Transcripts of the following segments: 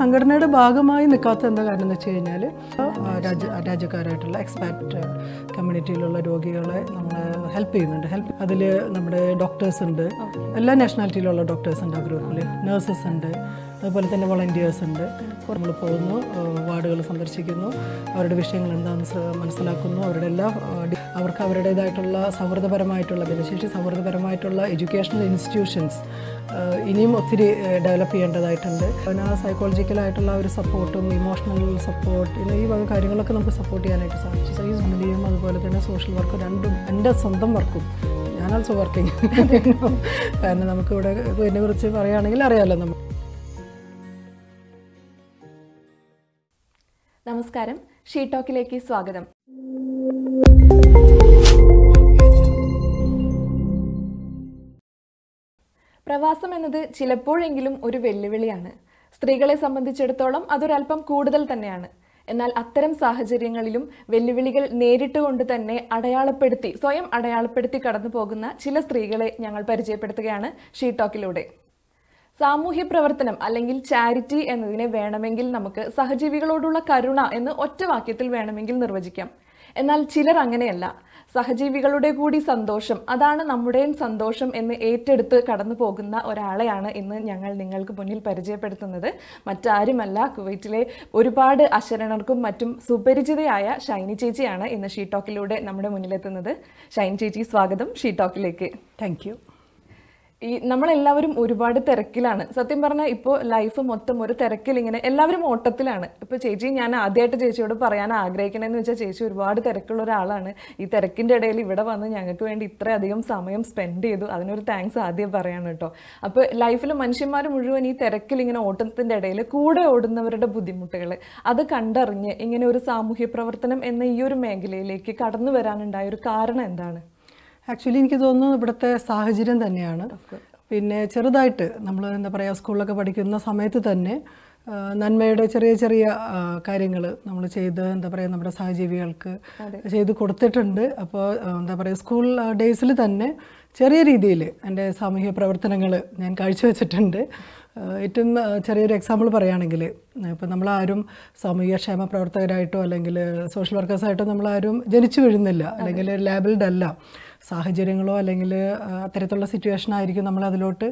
സംഘടനയുടെ ഭാഗമായി നിൽക്കാത്ത എന്താ കാരണം എന്ന് വെച്ച് കഴിഞ്ഞാൽ രാജ്യ രാജ്യക്കാരായിട്ടുള്ള എക്സ്പാറ്റ് കമ്മ്യൂണിറ്റിയിലുള്ള രോഗികളെ നമ്മൾ ഹെൽപ്പ് ചെയ്യുന്നുണ്ട് ഹെൽപ്പ് അതിൽ നമ്മുടെ ഡോക്ടേഴ്സ് ഉണ്ട് എല്ലാ നാഷണാലിറ്റിയിലുള്ള ഡോക്ടേഴ്സ് ഉണ്ട് ആ ഗ്രൂപ്പിൽ നഴ്സസ് ഉണ്ട് അതുപോലെ തന്നെ വളണ്ടിയേഴ്സ് ഉണ്ട് നമ്മൾ പോകുന്നു വാർഡുകൾ സന്ദർശിക്കുന്നു അവരുടെ വിഷയങ്ങൾ എന്താണെന്ന് മനസ്സിലാക്കുന്നു അവരുടെ എല്ലാ അവർക്ക് അവരുടേതായിട്ടുള്ള സൗഹൃദപരമായിട്ടുള്ള ഭിന്നശേഷി സൗഹൃദപരമായിട്ടുള്ള എഡ്യൂക്കേഷണൽ ഇൻസ്റ്റിറ്റ്യൂഷൻസ് ഇനിയും ഒത്തിരി ഡെവലപ്പ് ചെയ്യേണ്ടതായിട്ടുണ്ട് അവന് ആ സൈക്കോളജിക്കലായിട്ടുള്ള ഒരു സപ്പോർട്ടും ഇമോഷണൽ സപ്പോർട്ട് ഈ വക കാര്യങ്ങളൊക്കെ നമുക്ക് സപ്പോർട്ട് ചെയ്യാനായിട്ട് സാധിച്ചു സോ ഈ ഫാമിലിയും അതുപോലെ തന്നെ സോഷ്യൽ വർക്കും രണ്ടും എൻ്റെ സ്വന്തം വർക്കും ഞാൻ ആൾസോ വർക്കിംഗ് കാരണം നമുക്കിവിടെ ഇതിനെക്കുറിച്ച് പറയുകയാണെങ്കിൽ അറിയാമല്ലോ നമുക്ക് നമസ്കാരം ഷീ ടോക്കിലേക്ക് സ്വാഗതം പ്രവാസം എന്നത് ചിലപ്പോഴെങ്കിലും ഒരു വെല്ലുവിളിയാണ് സ്ത്രീകളെ സംബന്ധിച്ചിടത്തോളം അതൊരല്പം കൂടുതൽ തന്നെയാണ് എന്നാൽ അത്തരം സാഹചര്യങ്ങളിലും വെല്ലുവിളികൾ നേരിട്ടുകൊണ്ട് തന്നെ അടയാളപ്പെടുത്തി സ്വയം അടയാളപ്പെടുത്തി കടന്നു പോകുന്ന ചില സ്ത്രീകളെ ഞങ്ങൾ പരിചയപ്പെടുത്തുകയാണ് ഷീ ടോക്കിലൂടെ സാമൂഹ്യ പ്രവർത്തനം അല്ലെങ്കിൽ ചാരിറ്റി എന്നതിനെ വേണമെങ്കിൽ നമുക്ക് സഹജീവികളോടുള്ള കരുണ എന്ന് ഒറ്റ വാക്യത്തിൽ വേണമെങ്കിൽ നിർവചിക്കാം എന്നാൽ ചിലർ അങ്ങനെയല്ല സഹജീവികളുടെ കൂടി സന്തോഷം അതാണ് നമ്മുടെയും സന്തോഷം എന്ന് ഏറ്റെടുത്ത് കടന്നു പോകുന്ന ഒരാളെയാണ് ഇന്ന് ഞങ്ങൾ നിങ്ങൾക്ക് മുന്നിൽ പരിചയപ്പെടുത്തുന്നത് മറ്റാരുമല്ല കുവൈറ്റിലെ ഒരുപാട് അശരണർക്കും മറ്റും സുപരിചിതയായ ഷൈനി ചേച്ചിയാണ് ഇന്ന് ഷീ ടോക്കിലൂടെ നമ്മുടെ മുന്നിലെത്തുന്നത് ഷൈനി ചേച്ചി സ്വാഗതം ഷീ ടോക്കിലേക്ക് താങ്ക് ഈ നമ്മളെല്ലാവരും ഒരുപാട് തിരക്കിലാണ് സത്യം പറഞ്ഞാൽ ഇപ്പോൾ ലൈഫ് മൊത്തം ഒരു തിരക്കിൽ ഇങ്ങനെ എല്ലാവരും ഓട്ടത്തിലാണ് ഇപ്പോൾ ചേച്ചി ഞാൻ ആദ്യമായിട്ട് ചേച്ചിയോട് പറയാൻ ആഗ്രഹിക്കണമെന്ന് വെച്ചാൽ ചേച്ചി ഒരുപാട് തിരക്കുള്ള ഒരാളാണ് ഈ തിരക്കിൻ്റെ ഇടയിൽ ഇവിടെ വന്ന് ഞങ്ങൾക്ക് വേണ്ടി ഇത്രയധികം സമയം സ്പെൻഡ് ചെയ്തു അതിനൊരു താങ്ക്സ് ആദ്യം പറയാണ് കേട്ടോ അപ്പോൾ ലൈഫിൽ മനുഷ്യന്മാർ മുഴുവൻ ഈ തിരക്കിൽ ഇങ്ങനെ ഓട്ടത്തിൻ്റെ ഇടയിൽ കൂടെ ഓടുന്നവരുടെ ബുദ്ധിമുട്ടുകൾ അത് കണ്ടറിഞ്ഞ് ഇങ്ങനെ ഒരു സാമൂഹ്യ പ്രവർത്തനം എന്ന ഈ ഒരു മേഖലയിലേക്ക് കടന്നു വരാനുണ്ടായ ഒരു കാരണം എന്താണ് ആക്ച്വലി എനിക്ക് തോന്നുന്നു ഇവിടുത്തെ സാഹചര്യം തന്നെയാണ് പിന്നെ ചെറുതായിട്ട് നമ്മൾ എന്താ പറയുക സ്കൂളിലൊക്കെ പഠിക്കുന്ന സമയത്ത് തന്നെ നന്മയുടെ ചെറിയ ചെറിയ കാര്യങ്ങൾ നമ്മൾ ചെയ്ത് എന്താ പറയുക നമ്മുടെ സഹജീവികൾക്ക് ചെയ്ത് കൊടുത്തിട്ടുണ്ട് അപ്പോൾ എന്താ പറയുക സ്കൂൾ ഡേയ്സിൽ തന്നെ ചെറിയ രീതിയിൽ എൻ്റെ സാമൂഹ്യ പ്രവർത്തനങ്ങൾ ഞാൻ കാഴ്ചവെച്ചിട്ടുണ്ട് ഏറ്റവും ചെറിയൊരു എക്സാമ്പിൾ പറയുകയാണെങ്കിൽ ഇപ്പം നമ്മളാരും സാമൂഹ്യക്ഷേമ പ്രവർത്തകരായിട്ടോ അല്ലെങ്കിൽ സോഷ്യൽ വർക്കേഴ്സായിട്ടോ നമ്മളാരും ജനിച്ചു വീഴുന്നില്ല അല്ലെങ്കിൽ ലേബിൾഡ് അല്ല സാഹചര്യങ്ങളോ അല്ലെങ്കിൽ അത്തരത്തിലുള്ള സിറ്റുവേഷൻ ആയിരിക്കും നമ്മൾ അതിലോട്ട്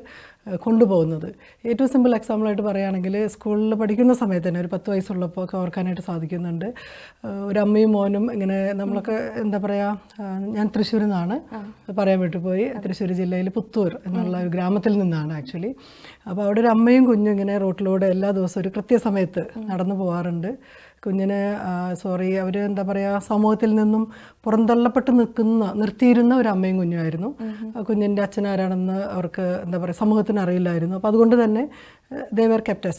കൊണ്ടുപോകുന്നത് ഏറ്റവും സിമ്പിൾ എക്സാമ്പിളായിട്ട് പറയുകയാണെങ്കിൽ സ്കൂളിൽ പഠിക്കുന്ന സമയത്ത് തന്നെ ഒരു പത്ത് വയസ്സുള്ളപ്പോൾ ഒക്കെ ഓർക്കാനായിട്ട് സാധിക്കുന്നുണ്ട് ഒരു അമ്മയും മോനും ഇങ്ങനെ നമ്മളൊക്കെ എന്താ പറയുക ഞാൻ തൃശ്ശൂരിൽ നിന്നാണ് പറയാൻ വിട്ടു പോയി തൃശ്ശൂർ ജില്ലയിൽ പുത്തൂർ എന്നുള്ള ഒരു ഗ്രാമത്തിൽ നിന്നാണ് ആക്ച്വലി അപ്പോൾ അവിടെ ഒരു അമ്മയും കുഞ്ഞും ഇങ്ങനെ റോട്ടിലൂടെ എല്ലാ ദിവസവും ഒരു കൃത്യസമയത്ത് നടന്നു പോകാറുണ്ട് കുഞ്ഞിന് സോറി അവർ എന്താ പറയുക സമൂഹത്തിൽ നിന്നും പുറന്തള്ളപ്പെട്ട് നിൽക്കുന്ന നിർത്തിയിരുന്ന ഒരു അമ്മയും കുഞ്ഞുമായിരുന്നു കുഞ്ഞിൻ്റെ അച്ഛനാരാണെന്ന് അവർക്ക് എന്താ പറയുക സമൂഹത്തിന് അറിയില്ലായിരുന്നു അപ്പോൾ അതുകൊണ്ട് തന്നെ ദേ വേർ കെപ്റ്റ്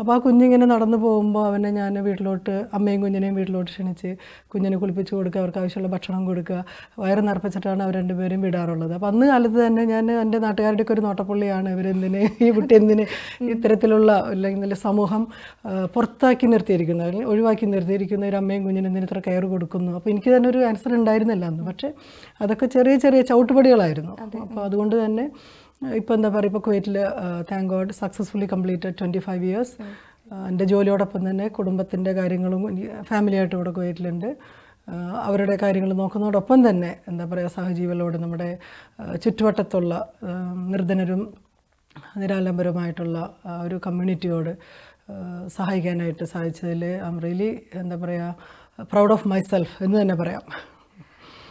അപ്പോൾ ആ കുഞ്ഞിങ്ങനെ നടന്നു പോകുമ്പോൾ അവനെ ഞാൻ വീട്ടിലോട്ട് അമ്മയും കുഞ്ഞിനെയും വീട്ടിലോട്ട് ക്ഷണിച്ച് കുഞ്ഞിനെ കുളിപ്പിച്ച് കൊടുക്കുക അവർക്ക് ആവശ്യമുള്ള ഭക്ഷണം കൊടുക്കുക വയറ് നിറപ്പിച്ചിട്ടാണ് അവർ രണ്ടുപേരും വിടാറുള്ളത് അപ്പോൾ അന്ന് കാലത്ത് തന്നെ ഞാൻ എൻ്റെ നാട്ടുകാരുടെയൊക്കെ ഒരു നോട്ടപ്പുള്ളിയാണ് ഇവരെന്തിന് ഈ കുട്ടി എന്തിന് ഇത്തരത്തിലുള്ള അല്ലെങ്കിൽ സമൂഹം പുറത്താക്കി നിർത്തിയിരിക്കുന്നത് അല്ലെങ്കിൽ ഒഴിവാക്കി നിർത്തിയിരിക്കുന്ന ഒരു അമ്മയും കുഞ്ഞിനും എന്തിന് ഇത്ര കെയർ കൊടുക്കുന്നു അപ്പോൾ എനിക്ക് തന്നെ ഒരു ആൻസർ ഉണ്ടായിരുന്നില്ല അന്ന് പക്ഷേ അതൊക്കെ ചെറിയ ചെറിയ ചവിട്ടുപടികളായിരുന്നു അപ്പോൾ അതുകൊണ്ട് തന്നെ ഇപ്പോൾ എന്താ പറയുക ഇപ്പോൾ കുവൈറ്റിൽ thank God successfully completed twenty five years എൻ്റെ ജോലിയോടൊപ്പം തന്നെ കുടുംബത്തിൻ്റെ കാര്യങ്ങളും ഫാമിലിയായിട്ട് ഇവിടെ കുവൈറ്റിലുണ്ട് അവരുടെ കാര്യങ്ങൾ നോക്കുന്നതോടൊപ്പം തന്നെ എന്താ പറയുക സഹജീവികളോട് നമ്മുടെ ചുറ്റുവട്ടത്തുള്ള നിർധനരും നിരാലംബരമായിട്ടുള്ള ഒരു കമ്മ്യൂണിറ്റിയോട് സഹായിക്കാനായിട്ട് സാധിച്ചതിൽ ഐ റിയലി എന്താ പറയുക പ്രൗഡ് ഓഫ് മൈസെൽഫ് എന്ന് തന്നെ പറയാം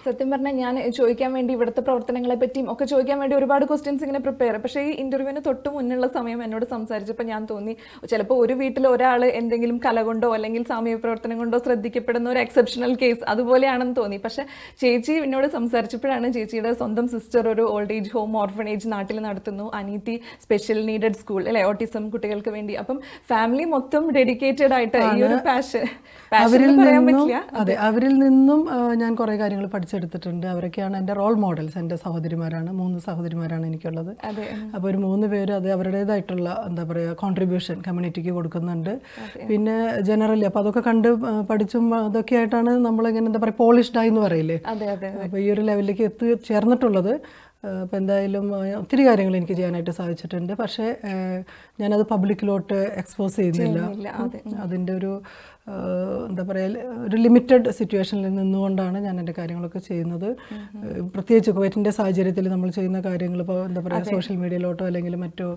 സത്യം പറഞ്ഞാൽ ഞാൻ ചോദിക്കാൻ വേണ്ടി ഇവിടുത്തെ പ്രവർത്തനങ്ങളെ പറ്റിയും ഒക്കെ ചോദിക്കാൻ വേണ്ടി ഒരുപാട് ക്വസ്റ്റ്യൻസ് ഇങ്ങനെ പ്രിപ്പയർ പക്ഷേ ഈ ഇന്റർവ്യൂവിന് തൊട്ട് മുന്നുള്ള സമയം എന്നോട് സംസാരിച്ചപ്പോൾ ഞാൻ തോന്നി ചിലപ്പോൾ ഒരു വീട്ടിൽ ഒരാൾ എന്തെങ്കിലും കല കൊണ്ടോ അല്ലെങ്കിൽ സാമൂഹ്യ പ്രവർത്തനം കൊണ്ടോ ശ്രദ്ധിക്കപ്പെടുന്ന ഒരു എക്സെപ്ഷണൽ കേസ് അതുപോലെയാണെന്ന് തോന്നി പക്ഷേ ചേച്ചി എന്നോട് സംസാരിച്ചപ്പോഴാണ് ചേച്ചിയുടെ സ്വന്തം സിസ്റ്റർ ഒരു ഓൾഡ് ഏജ് ഹോം ഓർഫണേജ് നാട്ടിൽ നടത്തുന്നു അനീതി സ്പെഷ്യൽ നീഡഡ് സ്കൂൾ അല്ലേ ഓട്ടിസം കുട്ടികൾക്ക് വേണ്ടി അപ്പം ഫാമിലി മൊത്തം ഡെഡിക്കേറ്റഡ് ആയിട്ട് ഈ ഒരു പാഷൻ അവരിൽ നിന്നും അതെ അവരിൽ നിന്നും ഞാൻ കുറേ കാര്യങ്ങൾ പഠിച്ചെടുത്തിട്ടുണ്ട് അവരൊക്കെയാണ് എൻ്റെ റോൾ മോഡൽസ് എൻ്റെ സഹോദരിമാരാണ് മൂന്ന് സഹോദരിമാരാണ് എനിക്കുള്ളത് അപ്പോൾ ഒരു മൂന്ന് പേര് അത് അവരുടേതായിട്ടുള്ള എന്താ പറയുക കോൺട്രിബ്യൂഷൻ കമ്മ്യൂണിറ്റിക്ക് കൊടുക്കുന്നുണ്ട് പിന്നെ ജനറലി അപ്പോൾ അതൊക്കെ കണ്ട് പഠിച്ചും അതൊക്കെ ആയിട്ടാണ് നമ്മളിങ്ങനെ എന്താ പോളിഷ്ഡ് പോളിഷ്ഡായി എന്ന് പറയില്ലേ അപ്പോൾ ഈ ഒരു ലെവലിലേക്ക് എത്തി ചേർന്നിട്ടുള്ളത് അപ്പോൾ എന്തായാലും ഒത്തിരി കാര്യങ്ങൾ എനിക്ക് ചെയ്യാനായിട്ട് സാധിച്ചിട്ടുണ്ട് പക്ഷേ ഞാനത് പബ്ലിക്കിലോട്ട് എക്സ്പോസ് ചെയ്യുന്നില്ല അതിൻ്റെ ഒരു എന്താ പറയുക ഒരു ലിമിറ്റഡ് സിറ്റുവേഷനിൽ നിന്നുകൊണ്ടാണ് ഞാൻ എൻ്റെ കാര്യങ്ങളൊക്കെ ചെയ്യുന്നത് പ്രത്യേകിച്ച് കുവൈറ്റിൻ്റെ സാഹചര്യത്തിൽ നമ്മൾ ചെയ്യുന്ന കാര്യങ്ങൾ ഇപ്പോൾ എന്താ പറയുക സോഷ്യൽ മീഡിയയിലോട്ടോ അല്ലെങ്കിൽ മറ്റോ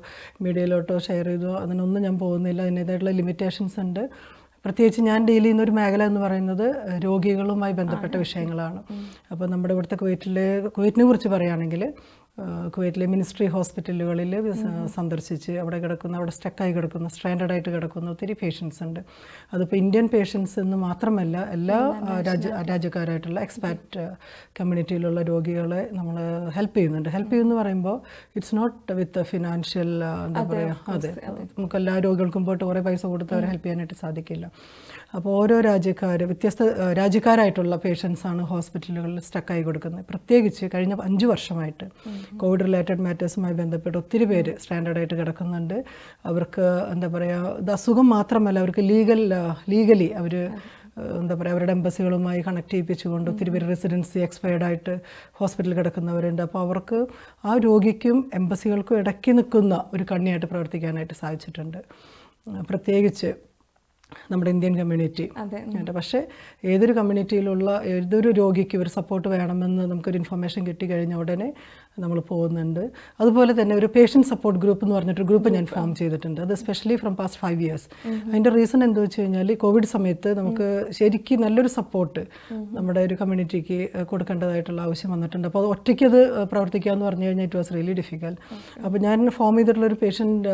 മീഡിയയിലോട്ടോ ഷെയർ ചെയ്തോ അതിനൊന്നും ഞാൻ പോകുന്നില്ല അതിൻ്റെതായിട്ടുള്ള ലിമിറ്റേഷൻസ് ഉണ്ട് പ്രത്യേകിച്ച് ഞാൻ ഡീൽ ചെയ്യുന്ന ഒരു മേഖല എന്ന് പറയുന്നത് രോഗികളുമായി ബന്ധപ്പെട്ട വിഷയങ്ങളാണ് അപ്പോൾ നമ്മുടെ ഇവിടുത്തെ കുവൈറ്റിൽ കുവൈറ്റിനെ കുറിച്ച് പറയുകയാണെങ്കിൽ കുവൈറ്റിലെ മിനിസ്ട്രി ഹോസ്പിറ്റലുകളിൽ സന്ദർശിച്ച് അവിടെ കിടക്കുന്ന അവിടെ സ്റ്റക്കായി കിടക്കുന്ന സ്റ്റാൻഡേർഡ് ആയിട്ട് കിടക്കുന്ന ഒത്തിരി പേഷ്യൻസ് ഉണ്ട് അതിപ്പോൾ ഇന്ത്യൻ പേഷ്യൻസ് എന്ന് മാത്രമല്ല എല്ലാ രാജ്യ രാജ്യക്കാരായിട്ടുള്ള എക്സ്പാറ്റ് കമ്മ്യൂണിറ്റിയിലുള്ള രോഗികളെ നമ്മൾ ഹെൽപ്പ് ചെയ്യുന്നുണ്ട് ഹെൽപ്പ് ചെയ്യുമെന്ന് പറയുമ്പോൾ ഇറ്റ്സ് നോട്ട് വിത്ത് ഫിനാൻഷ്യൽ എന്താ പറയുക അതെ നമുക്ക് എല്ലാ രോഗികൾക്കും പോയിട്ട് കുറേ പൈസ കൊടുത്ത് അവരെ ഹെൽപ്പ് ചെയ്യാനായിട്ട് സാധിക്കില്ല അപ്പോൾ ഓരോ രാജ്യക്കാർ വ്യത്യസ്ത രാജ്യക്കാരായിട്ടുള്ള പേഷ്യൻസാണ് ഹോസ്പിറ്റലുകളിൽ സ്ട്രക്കായി കൊടുക്കുന്നത് പ്രത്യേകിച്ച് കഴിഞ്ഞ അഞ്ച് വർഷമായിട്ട് കോവിഡ് റിലേറ്റഡ് മാറ്റേഴ്സുമായി ബന്ധപ്പെട്ട് ഒത്തിരി പേര് സ്റ്റാൻഡേർഡായിട്ട് കിടക്കുന്നുണ്ട് അവർക്ക് എന്താ പറയുക ഇത് അസുഖം മാത്രമല്ല അവർക്ക് ലീഗൽ ലീഗലി അവർ എന്താ പറയുക അവരുടെ എംബസികളുമായി കണക്ട് ചെയ്യിപ്പിച്ചുകൊണ്ട് ഒത്തിരി പേര് റെസിഡൻസി എക്സ്പയർഡായിട്ട് ആയിട്ട് ഹോസ്പിറ്റലിൽ കിടക്കുന്നവരുണ്ട് അപ്പോൾ അവർക്ക് ആ രോഗിക്കും എംബസികൾക്കും ഇടയ്ക്ക് നിൽക്കുന്ന ഒരു കണ്ണിയായിട്ട് പ്രവർത്തിക്കാനായിട്ട് സാധിച്ചിട്ടുണ്ട് പ്രത്യേകിച്ച് നമ്മുടെ ഇന്ത്യൻ കമ്മ്യൂണിറ്റി പക്ഷേ ഏതൊരു കമ്മ്യൂണിറ്റിയിലുള്ള ഏതൊരു രോഗിക്ക് ഒരു സപ്പോർട്ട് വേണമെന്ന് നമുക്കൊരു ഇൻഫർമേഷൻ കിട്ടി കഴിഞ്ഞ ഉടനെ നമ്മൾ പോകുന്നുണ്ട് അതുപോലെ തന്നെ ഒരു പേഷ്യൻ്റ് സപ്പോർട്ട് ഗ്രൂപ്പ് എന്ന് പറഞ്ഞിട്ട് ഗ്രൂപ്പ് ഞാൻ ഫോം ചെയ്തിട്ടുണ്ട് അത് especially from past five years അതിൻ്റെ റീസൺ എന്താ വെച്ച് കഴിഞ്ഞാൽ കോവിഡ് സമയത്ത് നമുക്ക് ശരിക്കും നല്ലൊരു സപ്പോർട്ട് നമ്മുടെ ഒരു കമ്മ്യൂണിറ്റിക്ക് കൊടുക്കേണ്ടതായിട്ടുള്ള ആവശ്യം വന്നിട്ടുണ്ട് അപ്പോൾ അത് ഒറ്റയ്ക്ക് അത് പ്രവർത്തിക്കുക എന്ന് പറഞ്ഞു കഴിഞ്ഞാൽ ഇറ്റ് വാസ് റിയലി ഡിഫിക്കൽ അപ്പോൾ ഞാൻ ഫോം ചെയ്തിട്ടുള്ള ഒരു പേഷ്യൻ്റ്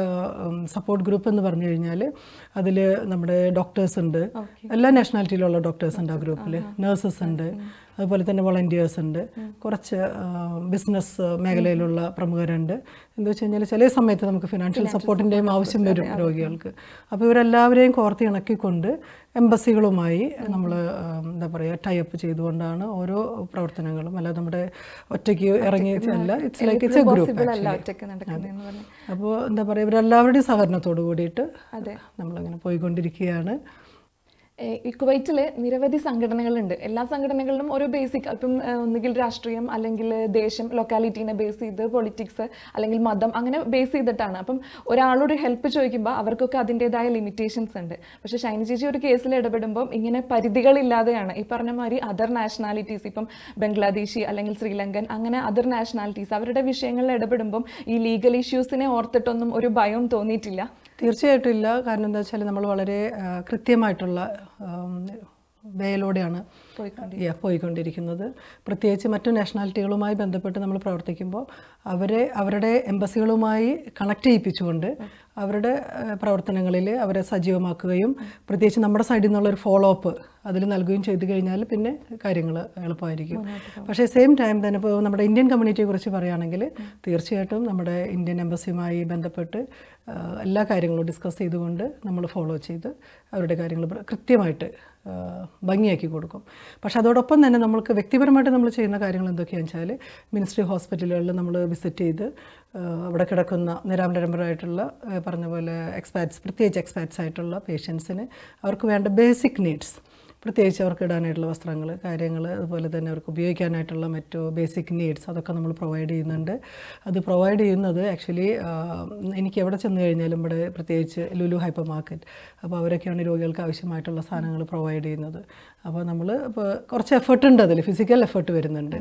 സപ്പോർട്ട് ഗ്രൂപ്പ് എന്ന് പറഞ്ഞു കഴിഞ്ഞാൽ അതിൽ നമ്മുടെ ഡോക്ടേഴ്സ് ഉണ്ട് എല്ലാ നാഷണാലിറ്റിയിലുള്ള ഡോക്ടേഴ്സ് ഉണ്ട് ആ ഗ്രൂപ്പിൽ നഴ്സസ് ഉണ്ട് അതുപോലെ തന്നെ വളണ്ടിയേഴ്സ് ഉണ്ട് കുറച്ച് ബിസിനസ് മേഖലയിലുള്ള പ്രമുഖരുണ്ട് എന്താ വെച്ച് കഴിഞ്ഞാൽ ചില സമയത്ത് നമുക്ക് ഫിനാൻഷ്യൽ സപ്പോർട്ടിൻ്റെയും ആവശ്യം വരും രോഗികൾക്ക് അപ്പോൾ ഇവരെല്ലാവരെയും കോർത്തി ഇണക്കിക്കൊണ്ട് എംബസികളുമായി നമ്മൾ എന്താ പറയുക ടൈപ്പ് ചെയ്തുകൊണ്ടാണ് ഓരോ പ്രവർത്തനങ്ങളും അല്ല നമ്മുടെ ഒറ്റയ്ക്ക് ഇറങ്ങി അല്ല it's like it's a group അപ്പോൾ എന്താ പറയുക ഇവരെല്ലാവരുടെയും സഹകരണത്തോട് കൂടിയിട്ട് നമ്മളങ്ങനെ പോയിക്കൊണ്ടിരിക്കുകയാണ് ഈ കുവൈറ്റിൽ നിരവധി സംഘടനകളുണ്ട് എല്ലാ സംഘടനകളിലും ഓരോ ബേസിക് ഇപ്പം ഒന്നുകിൽ രാഷ്ട്രീയം അല്ലെങ്കിൽ ദേശം ലൊക്കാലിറ്റീനെ ബേസ് ചെയ്ത് പൊളിറ്റിക്സ് അല്ലെങ്കിൽ മതം അങ്ങനെ ബേസ് ചെയ്തിട്ടാണ് അപ്പം ഒരാളോട് ഹെൽപ്പ് ചോദിക്കുമ്പോൾ അവർക്കൊക്കെ അതിൻ്റേതായ ലിമിറ്റേഷൻസ് ഉണ്ട് പക്ഷേ ഷൈനി ചേച്ചി ഒരു കേസിൽ ഇടപെടുമ്പോൾ ഇങ്ങനെ പരിധികളില്ലാതെയാണ് ഈ പറഞ്ഞ മാതിരി അതർ നാഷണാലിറ്റീസ് ഇപ്പം ബംഗ്ലാദേശി അല്ലെങ്കിൽ ശ്രീലങ്കൻ അങ്ങനെ അതർ നാഷണാലിറ്റീസ് അവരുടെ വിഷയങ്ങളിൽ ഇടപെടുമ്പം ഈ ലീഗൽ ഇഷ്യൂസിനെ ഓർത്തിട്ടൊന്നും ഒരു ഭയം തോന്നിയിട്ടില്ല തീർച്ചയായിട്ടും ഇല്ല കാരണം എന്താ വെച്ചാൽ നമ്മൾ വളരെ കൃത്യമായിട്ടുള്ള വേയിലൂടെയാണ് പോയിക്കൊണ്ടിരിക്കുന്നത് പ്രത്യേകിച്ച് മറ്റു നാഷണാലിറ്റികളുമായി ബന്ധപ്പെട്ട് നമ്മൾ പ്രവർത്തിക്കുമ്പോൾ അവരെ അവരുടെ എംബസികളുമായി കണക്ട് ചെയ്യിപ്പിച്ചുകൊണ്ട് അവരുടെ പ്രവർത്തനങ്ങളിൽ അവരെ സജീവമാക്കുകയും പ്രത്യേകിച്ച് നമ്മുടെ സൈഡിൽ നിന്നുള്ളൊരു ഫോളോ അപ്പ് അതിൽ നൽകുകയും ചെയ്തു കഴിഞ്ഞാൽ പിന്നെ കാര്യങ്ങൾ എളുപ്പമായിരിക്കും പക്ഷേ സെയിം ടൈം തന്നെ ഇപ്പോൾ നമ്മുടെ ഇന്ത്യൻ കമ്മ്യൂണിറ്റിയെ കുറിച്ച് പറയുകയാണെങ്കിൽ തീർച്ചയായിട്ടും നമ്മുടെ ഇന്ത്യൻ എംബസിയുമായി ബന്ധപ്പെട്ട് എല്ലാ കാര്യങ്ങളും ഡിസ്കസ് ചെയ്തുകൊണ്ട് നമ്മൾ ഫോളോ ചെയ്ത് അവരുടെ കാര്യങ്ങൾ കൃത്യമായിട്ട് ഭംഗിയാക്കി കൊടുക്കും പക്ഷേ അതോടൊപ്പം തന്നെ നമ്മൾക്ക് വ്യക്തിപരമായിട്ട് നമ്മൾ ചെയ്യുന്ന കാര്യങ്ങൾ എന്തൊക്കെയാണെന്ന് വെച്ചാൽ മിനിസ്ട്രി ഹോസ്പിറ്റലുകളിൽ നമ്മൾ വിസിറ്റ് ചെയ്ത് അവിടെ കിടക്കുന്ന നിരാംബരമ്പരായിട്ടുള്ള പറഞ്ഞ പോലെ എക്സ്പാറ്റ്സ് പ്രത്യേകിച്ച് എക്സ്പാറ്റ്സ് ആയിട്ടുള്ള പേഷ്യൻസിന് അവർക്ക് വേണ്ട ബേസിക് നീഡ്സ് പ്രത്യേകിച്ച് അവർക്ക് ഇടാനായിട്ടുള്ള വസ്ത്രങ്ങൾ കാര്യങ്ങൾ അതുപോലെ തന്നെ അവർക്ക് ഉപയോഗിക്കാനായിട്ടുള്ള മറ്റു ബേസിക് നീഡ്സ് അതൊക്കെ നമ്മൾ പ്രൊവൈഡ് ചെയ്യുന്നുണ്ട് അത് പ്രൊവൈഡ് ചെയ്യുന്നത് ആക്ച്വലി എനിക്ക് എവിടെ ചെന്ന് കഴിഞ്ഞാലും ഇവിടെ പ്രത്യേകിച്ച് ലുലു ഹൈപ്പർ മാർക്കറ്റ് അപ്പോൾ അവരൊക്കെയാണ് രോഗികൾക്ക് ആവശ്യമായിട്ടുള്ള സാധനങ്ങൾ പ്രൊവൈഡ് ചെയ്യുന്നത് അപ്പോൾ നമ്മൾ ഇപ്പോൾ കുറച്ച് എഫേർട്ട് ഉണ്ട് അതിൽ ഫിസിക്കൽ എഫേർട്ട് വരുന്നുണ്ട്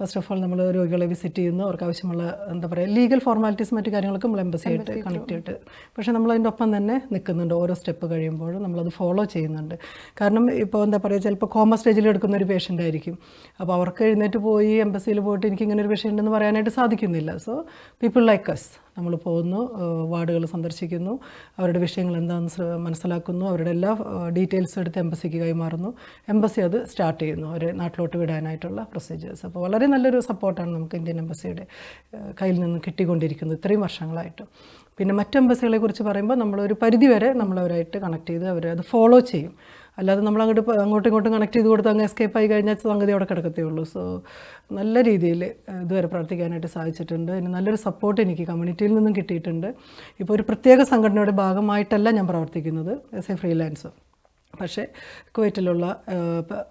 ഫസ്റ്റ് ഓഫ് ഓൾ നമ്മൾ രോഗികളെ വിസിറ്റ് ചെയ്യുന്നു അവർക്ക് ആവശ്യമുള്ള എന്താ പറയുക ലീഗൽ ഫോർമാലിറ്റീസ് മറ്റു കാര്യങ്ങളൊക്കെ നമ്മൾ എംബസി ആയിട്ട് കണക്ട് ചെയ്തിട്ട് പക്ഷേ നമ്മൾ അതിൻ്റെ ഒപ്പം തന്നെ നിൽക്കുന്നുണ്ട് ഓരോ സ്റ്റെപ്പ് കഴിയുമ്പോഴും നമ്മളത് ഫോളോ ചെയ്യുന്നുണ്ട് കാരണം ഇപ്പോൾ ഇപ്പോൾ എന്താ പറയുക ചിലപ്പോൾ കോമ സ്റ്റേജിൽ എടുക്കുന്ന ഒരു പേഷ്യൻ്റ് ആയിരിക്കും അപ്പോൾ അവർക്ക് എഴുന്നേറ്റ് പോയി എംബസിയിൽ പോയിട്ട് എനിക്ക് ഇങ്ങനെ ഒരു പേഷ്യൻ്റ് എന്ന് പറയാനായിട്ട് സാധിക്കുന്നില്ല സോ പീപ്പിൾ ലൈക്ക് അസ് നമ്മൾ പോകുന്നു വാർഡുകൾ സന്ദർശിക്കുന്നു അവരുടെ വിഷയങ്ങൾ എന്താണെന്ന് മനസ്സിലാക്കുന്നു അവരുടെ എല്ലാ ഡീറ്റെയിൽസ് എടുത്ത് എംബസിക്ക് കൈമാറുന്നു എംബസി അത് സ്റ്റാർട്ട് ചെയ്യുന്നു അവരെ നാട്ടിലോട്ട് വിടാനായിട്ടുള്ള പ്രൊസീജിയേഴ്സ് അപ്പോൾ വളരെ നല്ലൊരു സപ്പോർട്ടാണ് നമുക്ക് ഇന്ത്യൻ എംബസിയുടെ കയ്യിൽ നിന്ന് കിട്ടിക്കൊണ്ടിരിക്കുന്നത് ഇത്രയും വർഷങ്ങളായിട്ട് പിന്നെ മറ്റ് എംബസികളെ കുറിച്ച് പറയുമ്പോൾ നമ്മളൊരു പരിധിവരെ നമ്മളവരായിട്ട് കണക്ട് ചെയ്ത് അവർ അത് ഫോളോ ചെയ്യും അല്ലാതെ നമ്മൾ അങ്ങോട്ട് അങ്ങോട്ടും ഇങ്ങോട്ടും കണക്ട് ചെയ്ത് കൊടുത്ത് അങ്ങ് എസ്കേപ്പ് ആയി കഴിഞ്ഞാൽ സംഗതി അവിടെ കിടക്കത്തേ ഉള്ളൂ സോ നല്ല രീതിയിൽ ഇതുവരെ പ്രവർത്തിക്കാനായിട്ട് സാധിച്ചിട്ടുണ്ട് അതിന് നല്ലൊരു സപ്പോർട്ട് എനിക്ക് കമ്മ്യൂണിറ്റിയിൽ നിന്നും കിട്ടിയിട്ടുണ്ട് ഇപ്പോൾ ഒരു പ്രത്യേക സംഘടനയുടെ ഭാഗമായിട്ടല്ല ഞാൻ പ്രവർത്തിക്കുന്നത് എസ് എ ഫ്രീലാൻസർ പക്ഷേ കുവൈറ്റിലുള്ള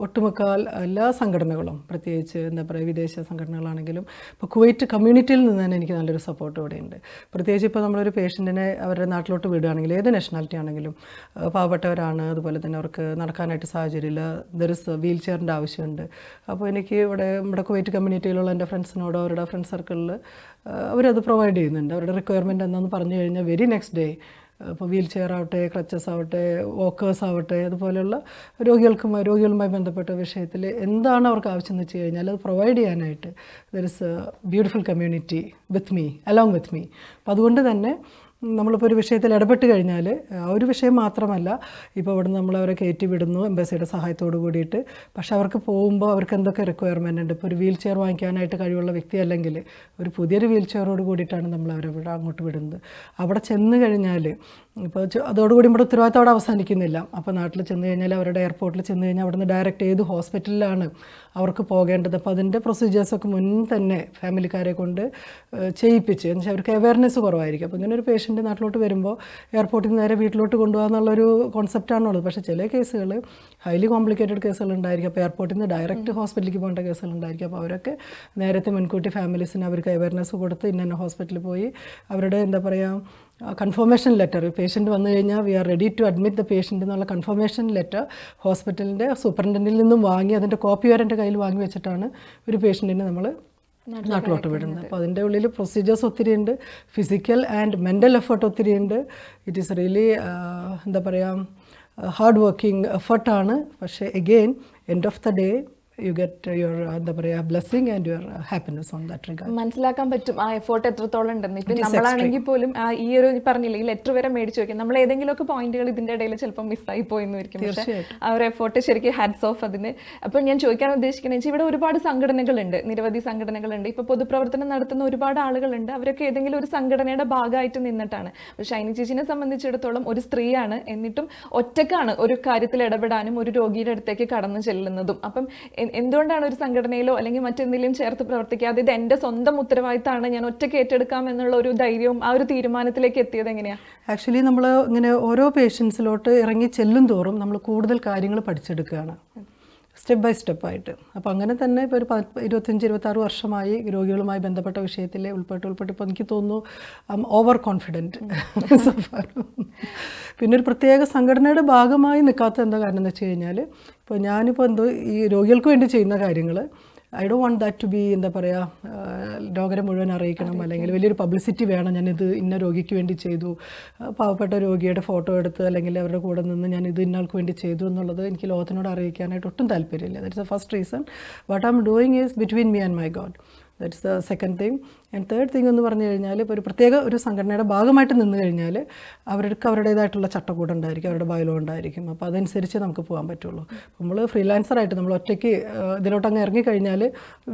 ഒട്ടുമുക്കാൽ എല്ലാ സംഘടനകളും പ്രത്യേകിച്ച് എന്താ പറയുക വിദേശ സംഘടനകളാണെങ്കിലും ഇപ്പോൾ കുവൈറ്റ് കമ്മ്യൂണിറ്റിയിൽ നിന്ന് തന്നെ എനിക്ക് നല്ലൊരു സപ്പോർട്ട് ഇവിടെയുണ്ട് പ്രത്യേകിച്ച് ഇപ്പോൾ നമ്മളൊരു പേഷ്യൻറ്റിനെ അവരുടെ നാട്ടിലോട്ട് വിടുകയാണെങ്കിൽ ഏത് നാഷണാലിറ്റി ആണെങ്കിലും പാവപ്പെട്ടവരാണ് അതുപോലെ തന്നെ അവർക്ക് നടക്കാനായിട്ട് സാഹചര്യമില്ല ദർസ് വീൽ ചെയറിൻ്റെ ആവശ്യമുണ്ട് അപ്പോൾ എനിക്ക് ഇവിടെ നമ്മുടെ കുവൈറ്റ് കമ്മ്യൂണിറ്റിയിലുള്ള എൻ്റെ ഫ്രണ്ട്സിനോടോ അവരുടെ ഫ്രണ്ട് സർക്കിളിൽ അവരത് പ്രൊവൈഡ് ചെയ്യുന്നുണ്ട് അവരുടെ റിക്വയർമെൻറ്റ് എന്താണെന്ന് പറഞ്ഞു കഴിഞ്ഞാൽ വെരി നെക്സ്റ്റ് ഡേ ഇപ്പോൾ വീൽ ചെയർ ആവട്ടെ ക്ലച്ചസ് ആവട്ടെ വോക്കേഴ്സ് ആവട്ടെ അതുപോലെയുള്ള രോഗികൾക്കും രോഗികളുമായി ബന്ധപ്പെട്ട വിഷയത്തിൽ എന്താണ് അവർക്ക് ആവശ്യം എന്ന് വെച്ച് കഴിഞ്ഞാൽ അത് പ്രൊവൈഡ് ചെയ്യാനായിട്ട് there is a beautiful community with me along with me അപ്പോൾ അതുകൊണ്ട് തന്നെ നമ്മളിപ്പോൾ ഒരു വിഷയത്തിൽ ഇടപെട്ട് കഴിഞ്ഞാൽ ഒരു വിഷയം മാത്രമല്ല ഇപ്പോൾ ഇവിടെ നമ്മൾ അവരെ കയറ്റി വിടുന്നു എംബസിയുടെ സഹായത്തോട് കൂടിയിട്ട് പക്ഷേ അവർക്ക് പോകുമ്പോൾ അവർക്ക് എന്തൊക്കെ റിക്വയർമെൻ്റ് ഉണ്ട് ഇപ്പോൾ ഒരു വീൽ ചെയർ വാങ്ങിക്കാനായിട്ട് കഴിവുള്ള വ്യക്തി അല്ലെങ്കിൽ ഒരു പുതിയൊരു വീൽ ചെയറോട് കൂടിയിട്ടാണ് നമ്മൾ അവരെ അങ്ങോട്ട് വിടുന്നത് അവിടെ ചെന്ന് കഴിഞ്ഞാൽ ഇപ്പോൾ അതോടുകൂടി ഇവിടെ ഉത്തരവാദിത്തം അവിടെ അവസാനിക്കുന്നില്ല അപ്പോൾ നാട്ടിൽ ചെന്ന് കഴിഞ്ഞാൽ അവരുടെ എയർപോർട്ടിൽ ചെന്ന് കഴിഞ്ഞാൽ അവിടുന്ന് ഡയറക്റ്റ് ഏത് ഹോസ്പിറ്റലിലാണ് അവർക്ക് പോകേണ്ടത് അപ്പോൾ അതിൻ്റെ പ്രൊസീജിയേഴ്സൊക്കെ മുൻ തന്നെ ഫാമിലിക്കാരെ കൊണ്ട് ചെയ്യിപ്പിച്ച് എന്നുവെച്ചാൽ അവർക്ക് അവയർനെസ് കുറവായിരിക്കും അപ്പോൾ ഇങ്ങനെ ഒരു പേഷ്യൻ്റ് നാട്ടിലോട്ട് വരുമ്പോൾ എയർപോർട്ടിൽ നിന്ന് നേരെ വീട്ടിലോട്ട് എന്നുള്ളൊരു കോൺസെപ്റ്റാണുള്ളത് പക്ഷേ ചില കേസുകൾ ഹൈലി കോംപ്ലിക്കേറ്റഡ് കേസുകൾ ഉണ്ടായിരിക്കും അപ്പോൾ എയർപോർട്ടിൽ നിന്ന് ഡയറക്റ്റ് ഹോസ്പിറ്റലിലേക്ക് പോകേണ്ട കേസുകൾ ഉണ്ടായിരിക്കും അപ്പോൾ അവരൊക്കെ നേരത്തെ മുൻകൂട്ടി ഫാമിലീസിന് അവർക്ക് അവയർനെസ് കൊടുത്ത് ഇന്ന ഹോസ്പിറ്റലിൽ പോയി അവരുടെ എന്താ പറയുക കൺഫർമേഷൻ ലെറ്റർ പേഷ്യൻറ്റ് വന്നു കഴിഞ്ഞാൽ we are ready to admit the patient എന്നുള്ള കൺഫർമേഷൻ ലെറ്റർ ഹോസ്പിറ്റലിൻ്റെ സൂപ്രണ്ടൻറ്റിൽ നിന്നും വാങ്ങി അതിൻ്റെ കോപ്പി വരെ എൻ്റെ കയ്യിൽ വാങ്ങി വെച്ചിട്ടാണ് ഒരു പേഷ്യൻറ്റിനെ നമ്മൾ നാട്ടിലോട്ട് വിടുന്നത് അപ്പോൾ അതിൻ്റെ ഉള്ളിൽ പ്രൊസീജിയേഴ്സ് ഒത്തിരി ഉണ്ട് ഫിസിക്കൽ ആൻഡ് മെൻ്റൽ എഫേർട്ട് ഒത്തിരി ഉണ്ട് ഇറ്റ് ഈസ് റിയലി എന്താ പറയുക ഹാർഡ് വർക്കിംഗ് എഫേർട്ടാണ് പക്ഷേ again end of the day you get your എന്താ പറയുക blessing and your happiness on that regard മനസ്സിലാക്കാൻ പറ്റും ആ എഫോർട്ട് എത്രത്തോളം ഉണ്ടെന്ന് ഇപ്പം നമ്മളാണെങ്കിൽ പോലും ആ ഈ ഒരു പറഞ്ഞില്ലേ ഈ ലെറ്റർ വരെ മേടിച്ച് വെക്കാം നമ്മൾ ഏതെങ്കിലുമൊക്കെ പോയിന്റുകൾ ഇതിൻ്റെ ഇടയിൽ ചിലപ്പോൾ മിസ്സായി പോയെന്നിരിക്കും പക്ഷേ ആ ഒരു എഫോർട്ട് ശരിക്കും ഹാറ്റ്സ് ഓഫ് അതിന് അപ്പം ഞാൻ ചോദിക്കാൻ ഉദ്ദേശിക്കുന്നത് വെച്ചാൽ ഇവിടെ ഒരുപാട് സംഘടനകളുണ്ട് നിരവധി സംഘടനകളുണ്ട് ഇപ്പോൾ പൊതുപ്രവർത്തനം നടത്തുന്ന ഒരുപാട് ആളുകളുണ്ട് അവരൊക്കെ ഏതെങ്കിലും ഒരു സംഘടനയുടെ ഭാഗമായിട്ട് നിന്നിട്ടാണ് പക്ഷേ ഷൈനി ചേച്ചിനെ സംബന്ധിച്ചിടത്തോളം ഒരു സ്ത്രീയാണ് എന്നിട്ടും ഒറ്റക്കാണ് ഒരു കാര്യത്തിൽ ഇടപെടാനും ഒരു രോഗിയുടെ അടുത്തേക്ക് കടന്നു ചെല്ലുന്നതും അപ്പം എന്തുകൊണ്ടാണ് ഒരു സംഘടനയിലോ അല്ലെങ്കിൽ മറ്റെന്തെങ്കിലും ചേർത്ത് പ്രവർത്തിക്കാതെ ഇത് എൻ്റെ സ്വന്തം ഉത്തരവാദിത്തമാണ് ഞാൻ ഒറ്റയ്ക്ക് ഏറ്റെടുക്കാം എന്നുള്ള ഒരു ധൈര്യവും ആ ഒരു തീരുമാനത്തിലേക്ക് എത്തിയത് എങ്ങനെയാണ് ആക്ച്വലി നമ്മൾ ഇങ്ങനെ ഓരോ പേഷ്യൻസിലോട്ട് ഇറങ്ങി ചെല്ലും തോറും നമ്മൾ കൂടുതൽ കാര്യങ്ങൾ പഠിച്ചെടുക്കുകയാണ് സ്റ്റെപ്പ് ബൈ സ്റ്റെപ്പായിട്ട് അപ്പോൾ അങ്ങനെ തന്നെ ഇപ്പോൾ ഒരു ഇരുപത്തഞ്ച് ഇരുപത്താറ് വർഷമായി രോഗികളുമായി ബന്ധപ്പെട്ട വിഷയത്തിൽ ഉൾപ്പെട്ട് ഉൾപ്പെട്ട് ഇപ്പോൾ എനിക്ക് തോന്നുന്നു ഓവർ കോൺഫിഡൻറ്റ് പിന്നെ ഒരു പ്രത്യേക സംഘടനയുടെ ഭാഗമായി നിൽക്കാത്ത എന്താ കാരണം എന്ന് വെച്ച് കഴിഞ്ഞാൽ ഇപ്പോൾ ഞാനിപ്പോൾ എന്തോ ഈ രോഗികൾക്ക് വേണ്ടി ചെയ്യുന്ന കാര്യങ്ങൾ I do want that to be എന്താ പറയുക ലോകരെ മുഴുവൻ അറിയിക്കണം അല്ലെങ്കിൽ വലിയൊരു പബ്ലിസിറ്റി വേണം ഞാനിത് ഇന്ന രോഗിക്ക് വേണ്ടി ചെയ്തു പാവപ്പെട്ട രോഗിയുടെ ഫോട്ടോ എടുത്ത് അല്ലെങ്കിൽ അവരുടെ കൂടെ നിന്ന് ഞാൻ ഇത് ഇന്നാൾക്ക് വേണ്ടി ചെയ്തു എന്നുള്ളത് എനിക്ക് ലോകത്തിനോട് അറിയിക്കാനായിട്ട് ഒട്ടും താല്പര്യമില്ല that is a first reason what I am doing is between me and my God that's the second thing and third thing എന്ന് പറഞ്ഞു കഴിഞ്ഞാൽ ഇപ്പോൾ ഒരു പ്രത്യേക ഒരു സംഘടനയുടെ ഭാഗമായിട്ട് നിന്ന് കഴിഞ്ഞാൽ അവർക്ക് അവരുടേതായിട്ടുള്ള ചട്ടക്കൂടം ഉണ്ടായിരിക്കും അവരുടെ ബയലോ ഉണ്ടായിരിക്കും അപ്പോൾ അതനുസരിച്ച് നമുക്ക് പോകാൻ പറ്റുള്ളൂ നമ്മൾ ഫ്രീലാൻസറായിട്ട് നമ്മൾ ഒറ്റയ്ക്ക് ഇതിലോട്ട് അങ്ങ് ഇറങ്ങിക്കഴിഞ്ഞാൽ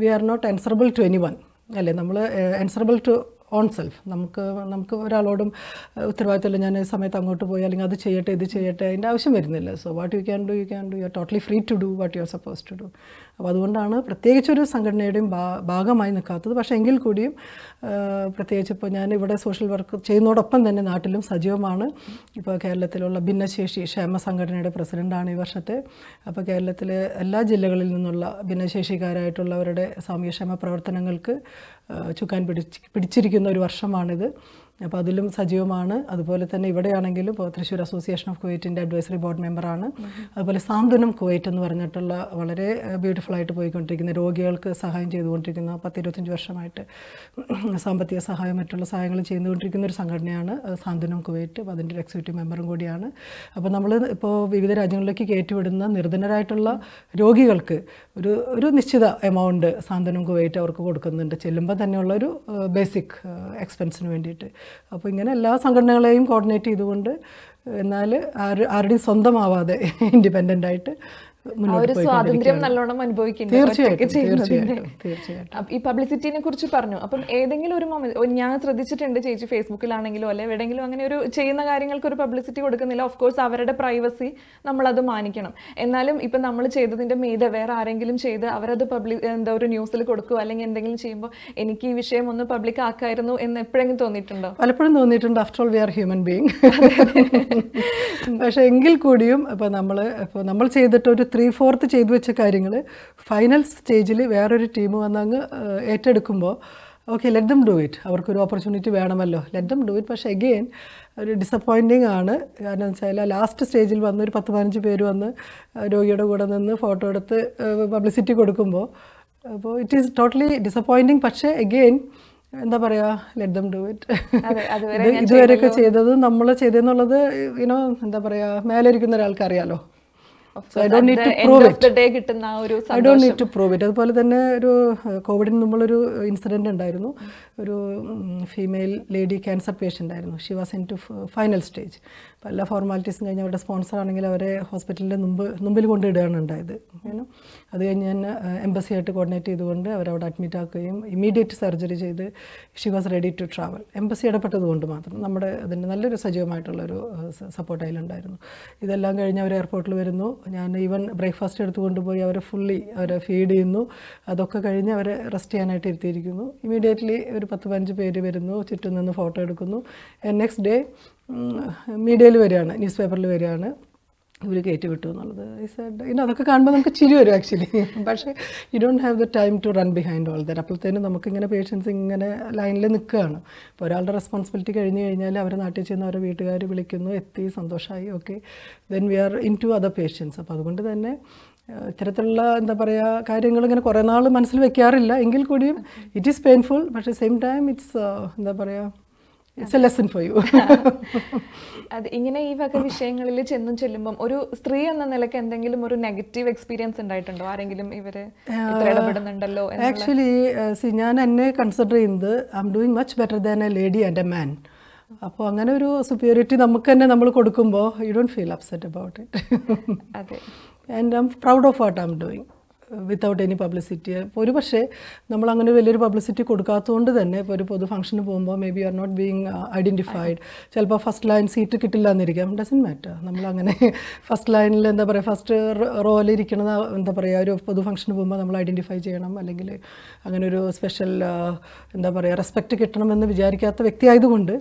we are not answerable to anyone അല്ലേ നമ്മൾ ആൻസറബിൾ ടു ഓൺ സെൽഫ് നമുക്ക് നമുക്ക് ഒരാളോടും ഉത്തരവാദിത്തമില്ല ഞാൻ സമയത്ത് അങ്ങോട്ട് പോയി അല്ലെങ്കിൽ അത് ചെയ്യട്ടെ ഇത് ചെയ്യട്ടെ അതിൻ്റെ ആവശ്യം വരുന്നില്ല so what you can do you can do you are totally free to do what you are suppose to do അപ്പോൾ അതുകൊണ്ടാണ് പ്രത്യേകിച്ചൊരു സംഘടനയുടെയും ഭാഗമായി നിൽക്കാത്തത് പക്ഷേ എങ്കിൽ കൂടിയും പ്രത്യേകിച്ച് ഇപ്പോൾ ഞാൻ ഇവിടെ സോഷ്യൽ വർക്ക് ചെയ്യുന്നതോടൊപ്പം തന്നെ നാട്ടിലും സജീവമാണ് ഇപ്പോൾ കേരളത്തിലുള്ള ഭിന്നശേഷി ക്ഷേമ സംഘടനയുടെ പ്രസിഡൻ്റാണ് ഈ വർഷത്തെ അപ്പോൾ കേരളത്തിലെ എല്ലാ ജില്ലകളിൽ നിന്നുള്ള ഭിന്നശേഷിക്കാരായിട്ടുള്ളവരുടെ സാമൂഹ്യക്ഷേമ പ്രവർത്തനങ്ങൾക്ക് ചുക്കാൻ പിടിച്ച് പിടിച്ചിരിക്കുന്ന ഒരു വർഷമാണിത് അപ്പോൾ അതിലും സജീവമാണ് അതുപോലെ തന്നെ ഇവിടെയാണെങ്കിലും തൃശ്ശൂർ അസോസിയേഷൻ ഓഫ് കുവൈറ്റിൻ്റെ അഡ്വൈസറി ബോർഡ് മെമ്പറാണ് അതുപോലെ സാന്ത്വനം കുവൈറ്റ് എന്ന് പറഞ്ഞിട്ടുള്ള വളരെ ബ്യൂട്ടിഫുൾ ആയിട്ട് പോയിക്കൊണ്ടിരിക്കുന്ന രോഗികൾക്ക് സഹായം ചെയ്തുകൊണ്ടിരിക്കുന്ന പത്തിരുപത്തഞ്ച് വർഷമായിട്ട് സാമ്പത്തിക സഹായം മറ്റുള്ള സഹായങ്ങൾ ചെയ്തുകൊണ്ടിരിക്കുന്ന ഒരു സംഘടനയാണ് സാന്ത്വനം കുവൈറ്റ് അപ്പോൾ അതിൻ്റെ ഒരു എക്സിക്യൂട്ടീവ് മെമ്പറും കൂടിയാണ് അപ്പോൾ നമ്മൾ ഇപ്പോൾ വിവിധ രാജ്യങ്ങളിലേക്ക് കയറ്റിവിടുന്ന നിർധനരായിട്ടുള്ള രോഗികൾക്ക് ഒരു ഒരു നിശ്ചിത എമൗണ്ട് സാന്ത്വനം കുവൈറ്റ് അവർക്ക് കൊടുക്കുന്നുണ്ട് ചെല്ലുമ്പോൾ തന്നെയുള്ള ഒരു ബേസിക് എക്സ്പെൻസിന് വേണ്ടിയിട്ട് അപ്പോൾ ഇങ്ങനെ എല്ലാ സംഘടനകളെയും കോർഡിനേറ്റ് ചെയ്തുകൊണ്ട് എന്നാൽ ആര് ആരുടെയും സ്വന്തമാവാതെ ഇൻഡിപെൻഡൻ്റ് ആയിട്ട് സ്വാതന്ത്ര്യം നല്ലോണം അനുഭവിക്കുന്നുണ്ട് തീർച്ചയായിട്ടും ഈ പബ്ലിസിറ്റിനെ കുറിച്ച് പറഞ്ഞു അപ്പം ഏതെങ്കിലും ഒരു മൊമെന്റ് ഞാൻ ശ്രദ്ധിച്ചിട്ടുണ്ട് ചേച്ചി ഫേസ്ബുക്കിലാണെങ്കിലും അല്ലെ എവിടെയെങ്കിലും അങ്ങനെ ഒരു ചെയ്യുന്ന കാര്യങ്ങൾക്ക് ഒരു പബ്ലിസിറ്റി കൊടുക്കുന്നില്ല ഓഫ് കോഴ്സ് അവരുടെ പ്രൈവസി നമ്മളത് മാനിക്കണം എന്നാലും ഇപ്പം നമ്മൾ ചെയ്തതിന്റെ മീതെ വേറെ ആരെങ്കിലും ചെയ്ത് അവരത് പബ്ലിക് എന്താ ഒരു ന്യൂസിൽ കൊടുക്കുക അല്ലെങ്കിൽ എന്തെങ്കിലും ചെയ്യുമ്പോൾ എനിക്ക് ഈ വിഷയം ഒന്ന് പബ്ലിക് ആക്കായിരുന്നു എന്ന് എപ്പോഴെങ്കിലും തോന്നിയിട്ടുണ്ടോ പലപ്പോഴും തോന്നിയിട്ടുണ്ട് after all we are human being പക്ഷെ എങ്കിൽ കൂടിയും ഇപ്പൊ നമ്മൾ ഇപ്പൊ നമ്മൾ ചെയ്തിട്ടൊരു ത്രീ ഫോർത്ത് ചെയ്തു വെച്ച കാര്യങ്ങൾ ഫൈനൽ സ്റ്റേജിൽ വേറൊരു ടീം വന്ന് അങ്ങ് ഏറ്റെടുക്കുമ്പോൾ okay let them do it അവർക്കൊരു ഓപ്പർച്യൂണിറ്റി വേണമല്ലോ ലെറ്റ് ദം ഡു ഇറ്റ് പക്ഷേ എഗെയിൻ ഒരു ഡിസപ്പോയിൻറ്റിങ് ആണ് കാരണം വെച്ചാൽ ലാസ്റ്റ് സ്റ്റേജിൽ വന്ന് ഒരു പത്ത് പതിനഞ്ച് പേര് വന്ന് രോഗിയുടെ കൂടെ നിന്ന് ഫോട്ടോ എടുത്ത് പബ്ലിസിറ്റി കൊടുക്കുമ്പോൾ അപ്പോൾ ഇറ്റ് ഈസ് ടോട്ടലി ഡിസപ്പോയിൻറ്റിങ് പക്ഷേ എഗെയിൻ എന്താ പറയുക ലെറ്റ് ദം ഡു ഇറ്റ് ഇതുവരെയൊക്കെ ചെയ്തത് നമ്മൾ ചെയ്തെന്നുള്ളത് ഇനോ എന്താ പറയുക മേലെ ഇരിക്കുന്ന ഒരാൾക്കറിയാലോ അതുപോലെ തന്നെ ഒരു കോവിഡിന് നമ്മളൊരു ഇൻസിഡന്റ് ഉണ്ടായിരുന്നു ഒരു ഫീമെയിൽ ലേഡി ക്യാൻസർ പേഷ്യൻ്റ് ആയിരുന്നു she was in to final stage പല ഫോർമാലിറ്റീസും കഴിഞ്ഞ് അവരുടെ സ്പോൺസർ ആണെങ്കിൽ അവരെ ഹോസ്പിറ്റലിൻ്റെ മുമ്പ് മുമ്പിൽ കൊണ്ടിടുകയാണ് ഉണ്ടായത് അത് കഴിഞ്ഞ് എംബസി എംബസിയായിട്ട് കോർഡിനേറ്റ് ചെയ്തുകൊണ്ട് അവരവിടെ അഡ്മിറ്റ് ആക്കുകയും ഇമ്മീഡിയറ്റ് സർജറി ചെയ്ത് she was ready to travel embassy ഇടപെട്ടത് കൊണ്ട് മാത്രം നമ്മുടെ അതിൻ്റെ നല്ലൊരു സജീവമായിട്ടുള്ളൊരു സപ്പോർട്ട് അതിലുണ്ടായിരുന്നു ഇതെല്ലാം കഴിഞ്ഞ് അവർ എയർപോർട്ടിൽ വരുന്നു ഞാൻ ഈവൻ ബ്രേക്ക്ഫാസ്റ്റ് എടുത്തു കൊണ്ടുപോയി അവരെ ഫുള്ളി അവരെ ഫീഡ് ചെയ്യുന്നു അതൊക്കെ കഴിഞ്ഞ് അവരെ റെസ്റ്റ് ചെയ്യാനായിട്ട് ഇരുത്തിയിരിക്കുന്നു ഇമ്മീഡിയറ്റ്ലി ഒരു പത്ത് പതിനഞ്ച് പേര് വരുന്നു ചുറ്റും നിന്ന് ഫോട്ടോ എടുക്കുന്നു നെക്സ്റ്റ് ഡേ മീഡിയയിൽ വരികയാണ് ന്യൂസ് പേപ്പറിൽ വരികയാണ് ഇവർ കയറ്റി വിട്ടു എന്നുള്ളത് ഈ സെഡ് ഇനി അതൊക്കെ കാണുമ്പോൾ നമുക്ക് ചിരി വരും ആക്ച്വലി പക്ഷേ you don't have the time to run behind all that അപ്പോഴത്തേനും നമുക്കിങ്ങനെ പേഷ്യൻസ് ഇങ്ങനെ ലൈനിൽ നിൽക്കുകയാണ് ഇപ്പോൾ ഒരാളുടെ റെസ്പോൺസിബിലിറ്റി കഴിഞ്ഞ് കഴിഞ്ഞാൽ അവർ നാട്ടിൽ ചെന്ന് അവരെ വീട്ടുകാർ വിളിക്കുന്നു എത്തി സന്തോഷമായി okay then we are into other patients അപ്പോൾ അതുകൊണ്ട് തന്നെ ഇത്തരത്തിലുള്ള എന്താ പറയുക കാര്യങ്ങൾ ഇങ്ങനെ കുറേ നാൾ മനസ്സിൽ വെക്കാറില്ല എങ്കിൽ കൂടിയും ഇറ്റ് ഈസ് പെയിൻഫുൾ പക്ഷേ സെയിം ടൈം ഇറ്റ്സ് എന്താ പറയുക അത് ഇങ്ങനെ ഈ വക വിഷയങ്ങളിൽ ചെന്നും ചെല്ലുമ്പം ഒരു സ്ത്രീ എന്ന നിലയ്ക്ക് എന്തെങ്കിലും ഒരു നെഗറ്റീവ് എക്സ്പീരിയൻസ് ഉണ്ടായിട്ടുണ്ടോ ആരെങ്കിലും ഇവര് uh, ഇടപെടുന്നുണ്ടല്ലോ ആക്ച്വലി സി uh, ഞാൻ എന്നെ കൺസിഡർ ചെയ്യുന്നത് I am doing much better than a lady and a man അപ്പോൾ അങ്ങനെ ഒരു സുപ്പീരിയറിറ്റി നമുക്ക് തന്നെ നമ്മൾ കൊടുക്കുമ്പോൾ you don't feel upset about it and I am proud of what I am doing without any publicity ഒരു പക്ഷേ നമ്മൾ അങ്ങനെ വലിയൊരു പബ്ലിസിറ്റി കൊടുക്കാത്തതുകൊണ്ട് തന്നെ ഇപ്പോൾ ഒരു പൊതു ഫംഗ്ഷന് പോകുമ്പോൾ may be are not being identified ചിലപ്പോൾ ഫസ്റ്റ് ലൈൻ സീറ്റ് കിട്ടില്ല എന്നിരിക്കാം ഡസൻ മാറ്റർ നമ്മളങ്ങനെ ഫസ്റ്റ് ലൈനിൽ എന്താ പറയുക ഫസ്റ്റ് റോയിൽ റോയിലിരിക്കണത് എന്താ പറയുക ഒരു പൊതു ഫംഗ്ഷന് പോകുമ്പോൾ നമ്മൾ ഐഡൻറ്റിഫൈ ചെയ്യണം അല്ലെങ്കിൽ അങ്ങനെ ഒരു സ്പെഷ്യൽ uh, എന്താ പറയുക റെസ്പെക്റ്റ് കിട്ടണമെന്ന് വിചാരിക്കാത്ത വ്യക്തിയായതുകൊണ്ട്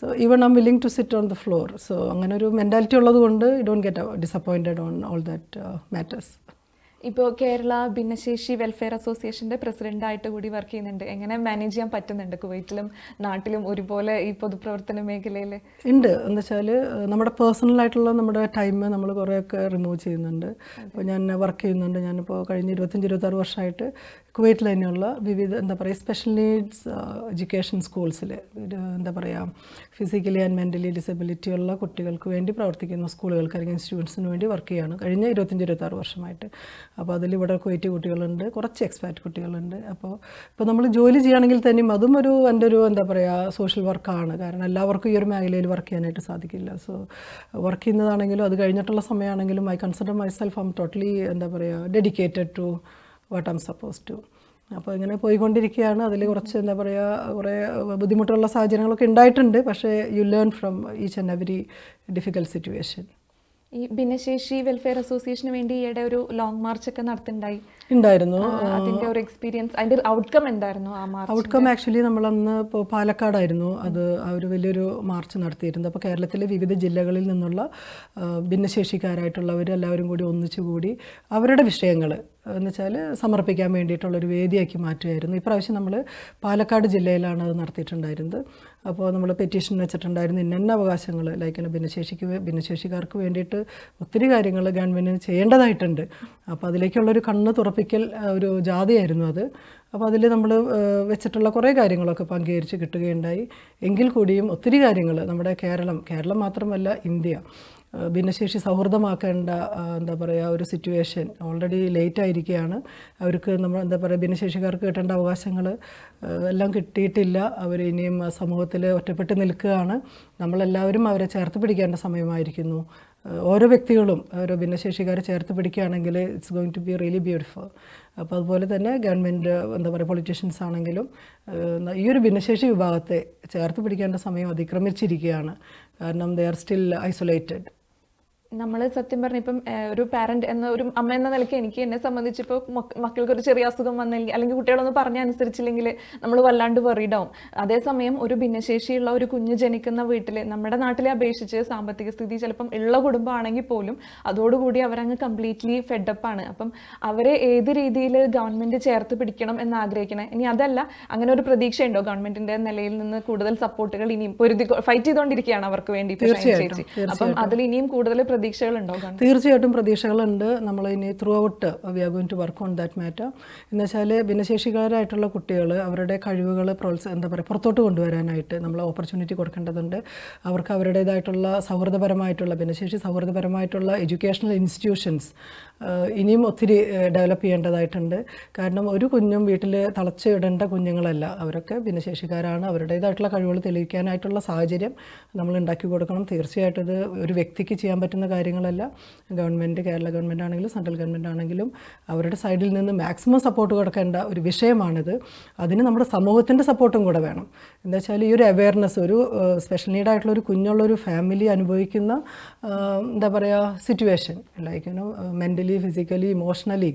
so even I'm willing to sit on the floor so അങ്ങനെ ഒരു മെൻറ്റാലിറ്റി ഉള്ളത് കൊണ്ട് don't get disappointed on all that matters ഇപ്പോൾ കേരള ഭിന്നശേഷി വെൽഫെയർ അസോസിയേഷൻ്റെ പ്രസിഡൻ്റായിട്ട് കൂടി വർക്ക് ചെയ്യുന്നുണ്ട് എങ്ങനെ മാനേജ് ചെയ്യാൻ പറ്റുന്നുണ്ട് കുവൈറ്റിലും നാട്ടിലും ഒരുപോലെ ഈ പൊതുപ്രവർത്തന മേഖലയിൽ ഉണ്ട് എന്ന് വെച്ചാൽ നമ്മുടെ പേഴ്സണലായിട്ടുള്ള ആയിട്ടുള്ള നമ്മുടെ ടൈം നമ്മൾ കുറേയൊക്കെ റിമൂവ് ചെയ്യുന്നുണ്ട് അപ്പോൾ ഞാൻ വർക്ക് ചെയ്യുന്നുണ്ട് ഞാനിപ്പോൾ കഴിഞ്ഞ ഇരുപത്തഞ്ച് ഇരുപത്താറ് വർഷമായിട്ട് കുവൈറ്റിൽ തന്നെയുള്ള വിവിധ എന്താ പറയുക സ്പെഷ്യൽ നീഡ്സ് എഡ്യൂക്കേഷൻ സ്കൂൾസിൽ എന്താ പറയുക ഫിസിക്കലി ആൻഡ് മെൻ്റലി ഡിസബിലിറ്റി ഉള്ള കുട്ടികൾക്ക് വേണ്ടി പ്രവർത്തിക്കുന്ന സ്കൂളുകൾക്ക് അല്ലെങ്കിൽ സ്റ്റുഡൻസിന് വേണ്ടി വർക്ക് ചെയ്യുകയാണ് കഴിഞ്ഞ ഇരുപത്തഞ്ച് ആറ് വർഷമായിട്ട് അപ്പോൾ അതിൽ ഇവിടെ കുവൈറ്റ് കുട്ടികളുണ്ട് കുറച്ച് എക്സ്പാറ്റ് കുട്ടികളുണ്ട് അപ്പോൾ ഇപ്പോൾ നമ്മൾ ജോലി ചെയ്യുകയാണെങ്കിൽ തന്നെയും അതും ഒരു എൻ്റെ ഒരു എന്താ പറയുക സോഷ്യൽ വർക്കാണ് കാരണം എല്ലാവർക്കും ഈ ഒരു മേഖലയിൽ വർക്ക് ചെയ്യാനായിട്ട് സാധിക്കില്ല സോ വർക്ക് ചെയ്യുന്നതാണെങ്കിലും അത് കഴിഞ്ഞിട്ടുള്ള സമയമാണെങ്കിലും I consider myself self I'm totally എന്താ പറയുക dedicated to what am suppose to അപ്പോൾ ഇങ്ങനെ പോയിക്കൊണ്ടിരിക്കുകയാണ് അതിൽ കുറച്ച് എന്താ പറയുക കുറേ ബുദ്ധിമുട്ടുള്ള സാഹചര്യങ്ങളൊക്കെ ഉണ്ടായിട്ടുണ്ട് പക്ഷേ you learn from each and every difficult situation ഈ ഭിന്നശേഷി വെൽഫെയർ അസോസിയേഷന് വേണ്ടി ഈയിടെ ഒരു ലോങ് മാർച്ച് ഒക്കെ നടത്തിണ്ടായി ഉണ്ടായിരുന്നു അതിന്റെ ഒരു എക്സ്പീരിയൻസ് അതിന്റെ ഔട്ട്കം എന്തായിരുന്നു ആ മാർച്ച് ഔട്ട്കം ആക്ച്വലി നമ്മൾ അന്ന് ഇപ്പോൾ പാലക്കാടായിരുന്നു അത് ഒരു വലിയൊരു മാർച്ച് നടത്തിയിരുന്നത് അപ്പോൾ കേരളത്തിലെ വിവിധ ജില്ലകളിൽ നിന്നുള്ള ഭിന്നശേഷിക്കാരായിട്ടുള്ളവർ എല്ലാവരും കൂടി ഒന്നിച്ചു കൂടി അവരുടെ വിഷയങ്ങൾ എന്ന് വെച്ചാൽ സമർപ്പിക്കാൻ വേണ്ടിയിട്ടുള്ളൊരു വേദിയാക്കി മാറ്റുമായിരുന്നു ഇപ്രാവശ്യം നമ്മൾ പാലക്കാട് ജില്ലയിലാണ് അത് നടത്തിയിട്ടുണ്ടായിരുന്നത് അപ്പോൾ നമ്മൾ പെറ്റീഷൻ വെച്ചിട്ടുണ്ടായിരുന്നു ഇന്ന അവകാശങ്ങൾ ലൈക്ക് ഭിന്നശേഷിക്ക് ഭിന്നശേഷിക്കാർക്ക് വേണ്ടിയിട്ട് ഒത്തിരി കാര്യങ്ങൾ ഗവൺമെൻറ്റിന് ചെയ്യേണ്ടതായിട്ടുണ്ട് അപ്പോൾ അതിലേക്കുള്ളൊരു കണ്ണ് തുറപ്പിക്കൽ ഒരു ജാഥയായിരുന്നു അത് അപ്പോൾ അതിൽ നമ്മൾ വെച്ചിട്ടുള്ള കുറേ കാര്യങ്ങളൊക്കെ പങ്കുകരിച്ച് കിട്ടുകയുണ്ടായി എങ്കിൽ കൂടിയും ഒത്തിരി കാര്യങ്ങൾ നമ്മുടെ കേരളം കേരളം മാത്രമല്ല ഇന്ത്യ ഭിന്നശേഷി സൗഹൃദമാക്കേണ്ട എന്താ പറയുക ഒരു സിറ്റുവേഷൻ ഓൾറെഡി ലേറ്റ് ആയിരിക്കുകയാണ് അവർക്ക് നമ്മൾ എന്താ പറയുക ഭിന്നശേഷിക്കാർക്ക് കിട്ടേണ്ട അവകാശങ്ങൾ എല്ലാം കിട്ടിയിട്ടില്ല അവർ ഇനിയും സമൂഹത്തിൽ ഒറ്റപ്പെട്ട് നിൽക്കുകയാണ് നമ്മളെല്ലാവരും അവരെ ചേർത്ത് പിടിക്കേണ്ട സമയമായിരിക്കുന്നു ഓരോ വ്യക്തികളും ഓരോ ഭിന്നശേഷിക്കാരെ ചേർത്ത് പിടിക്കുകയാണെങ്കിൽ it's going to be really beautiful അപ്പോൾ അതുപോലെ തന്നെ ഗവൺമെൻറ് എന്താ പറയുക പൊളിറ്റീഷ്യൻസ് ആണെങ്കിലും ഈ ഒരു ഭിന്നശേഷി വിഭാഗത്തെ ചേർത്ത് പിടിക്കേണ്ട സമയം അതിക്രമിച്ചിരിക്കുകയാണ് കാരണം ദേ ആർ സ്റ്റിൽ ഐസൊലേറ്റഡ് നമ്മൾ സത്യം പറഞ്ഞ ഇപ്പം ഒരു പാരന്റ് എന്ന ഒരു അമ്മ എന്ന നിലയ്ക്ക് എനിക്ക് എന്നെ സംബന്ധിച്ച് ഇപ്പോൾ മക്കൾക്ക് ഒരു ചെറിയ അസുഖം വന്നില്ലെങ്കിൽ അല്ലെങ്കിൽ കുട്ടികളൊന്നും പറഞ്ഞ അനുസരിച്ചില്ലെങ്കിൽ നമ്മൾ വല്ലാണ്ട് വെറിയിടാവും അതേസമയം ഒരു ഭിന്നശേഷിയുള്ള ഒരു കുഞ്ഞ് ജനിക്കുന്ന വീട്ടിൽ നമ്മുടെ നാട്ടിലെ അപേക്ഷിച്ച് സാമ്പത്തിക സ്ഥിതി ചിലപ്പം ഉള്ള കുടുംബമാണെങ്കിൽ പോലും അതോടുകൂടി അവരങ്ങ് കംപ്ലീറ്റ്ലി ഫെഡപ്പാണ് അപ്പം അവരെ ഏത് രീതിയിൽ ഗവൺമെൻറ് ചേർത്ത് പിടിക്കണം എന്ന് ആഗ്രഹിക്കണം ഇനി അതല്ല അങ്ങനെ ഒരു പ്രതീക്ഷയുണ്ടോ ഗവൺമെന്റിന്റെ നിലയിൽ നിന്ന് കൂടുതൽ സപ്പോർട്ടുകൾ ഇനിയും പൊരുതി ഫൈറ്റ് ചെയ്തുകൊണ്ടിരിക്കുകയാണ് അവർക്ക് വേണ്ടി അപ്പം അതിൽ ഇനിയും കൂടുതൽ പ്രതീക്ഷകളുണ്ടോ തീർച്ചയായിട്ടും പ്രതീക്ഷകളുണ്ട് നമ്മൾ ഇനി throughout we are going to work on that matter എന്ന് വെച്ചാൽ ഭിന്നശേഷിക്കാരായിട്ടുള്ള കുട്ടികൾ അവരുടെ കഴിവുകൾ പ്രോത്സാഹ എന്താ പറയുക പുറത്തോട്ട് കൊണ്ടുവരാനായിട്ട് നമ്മൾ ഓപ്പർച്യൂണിറ്റി കൊടുക്കേണ്ടതുണ്ട് അവർക്ക് അവരുടേതായിട്ടുള്ള സൗഹൃദപരമായിട്ടുള്ള ഭിന്നശേഷി സൗഹൃദപരമായിട്ടുള്ള എഡ്യൂക്കേഷണൽ ഇൻസ്റ്റിറ്റ്യൂഷൻസ് ഇനിയും ഒത്തിരി ഡെവലപ്പ് ചെയ്യേണ്ടതായിട്ടുണ്ട് കാരണം ഒരു കുഞ്ഞും വീട്ടിൽ തളച്ചിടേണ്ട കുഞ്ഞുങ്ങളല്ല അവരൊക്കെ ഭിന്നശേഷിക്കാരാണ് അവരുടേതായിട്ടുള്ള കഴിവുകൾ തെളിയിക്കാനായിട്ടുള്ള സാഹചര്യം നമ്മൾ ഉണ്ടാക്കി കൊടുക്കണം തീർച്ചയായിട്ടും ഇത് ഒരു വ്യക്തിക്ക് ചെയ്യാൻ പറ്റുന്ന കാര്യങ്ങളല്ല ഗവൺമെൻറ് കേരള ഗവൺമെൻറ് ആണെങ്കിലും സെൻട്രൽ ഗവൺമെൻറ് ആണെങ്കിലും അവരുടെ സൈഡിൽ നിന്ന് മാക്സിമം സപ്പോർട്ട് കൊടുക്കേണ്ട ഒരു വിഷയമാണിത് അതിന് നമ്മുടെ സമൂഹത്തിൻ്റെ സപ്പോർട്ടും കൂടെ വേണം എന്താ വെച്ചാൽ ഈ ഒരു അവയർനെസ് ഒരു സ്പെഷ്യൽ നീഡായിട്ടുള്ള ഒരു കുഞ്ഞുള്ള ഒരു ഫാമിലി അനുഭവിക്കുന്ന എന്താ പറയുക situation like you know mentally mentally physically emotionally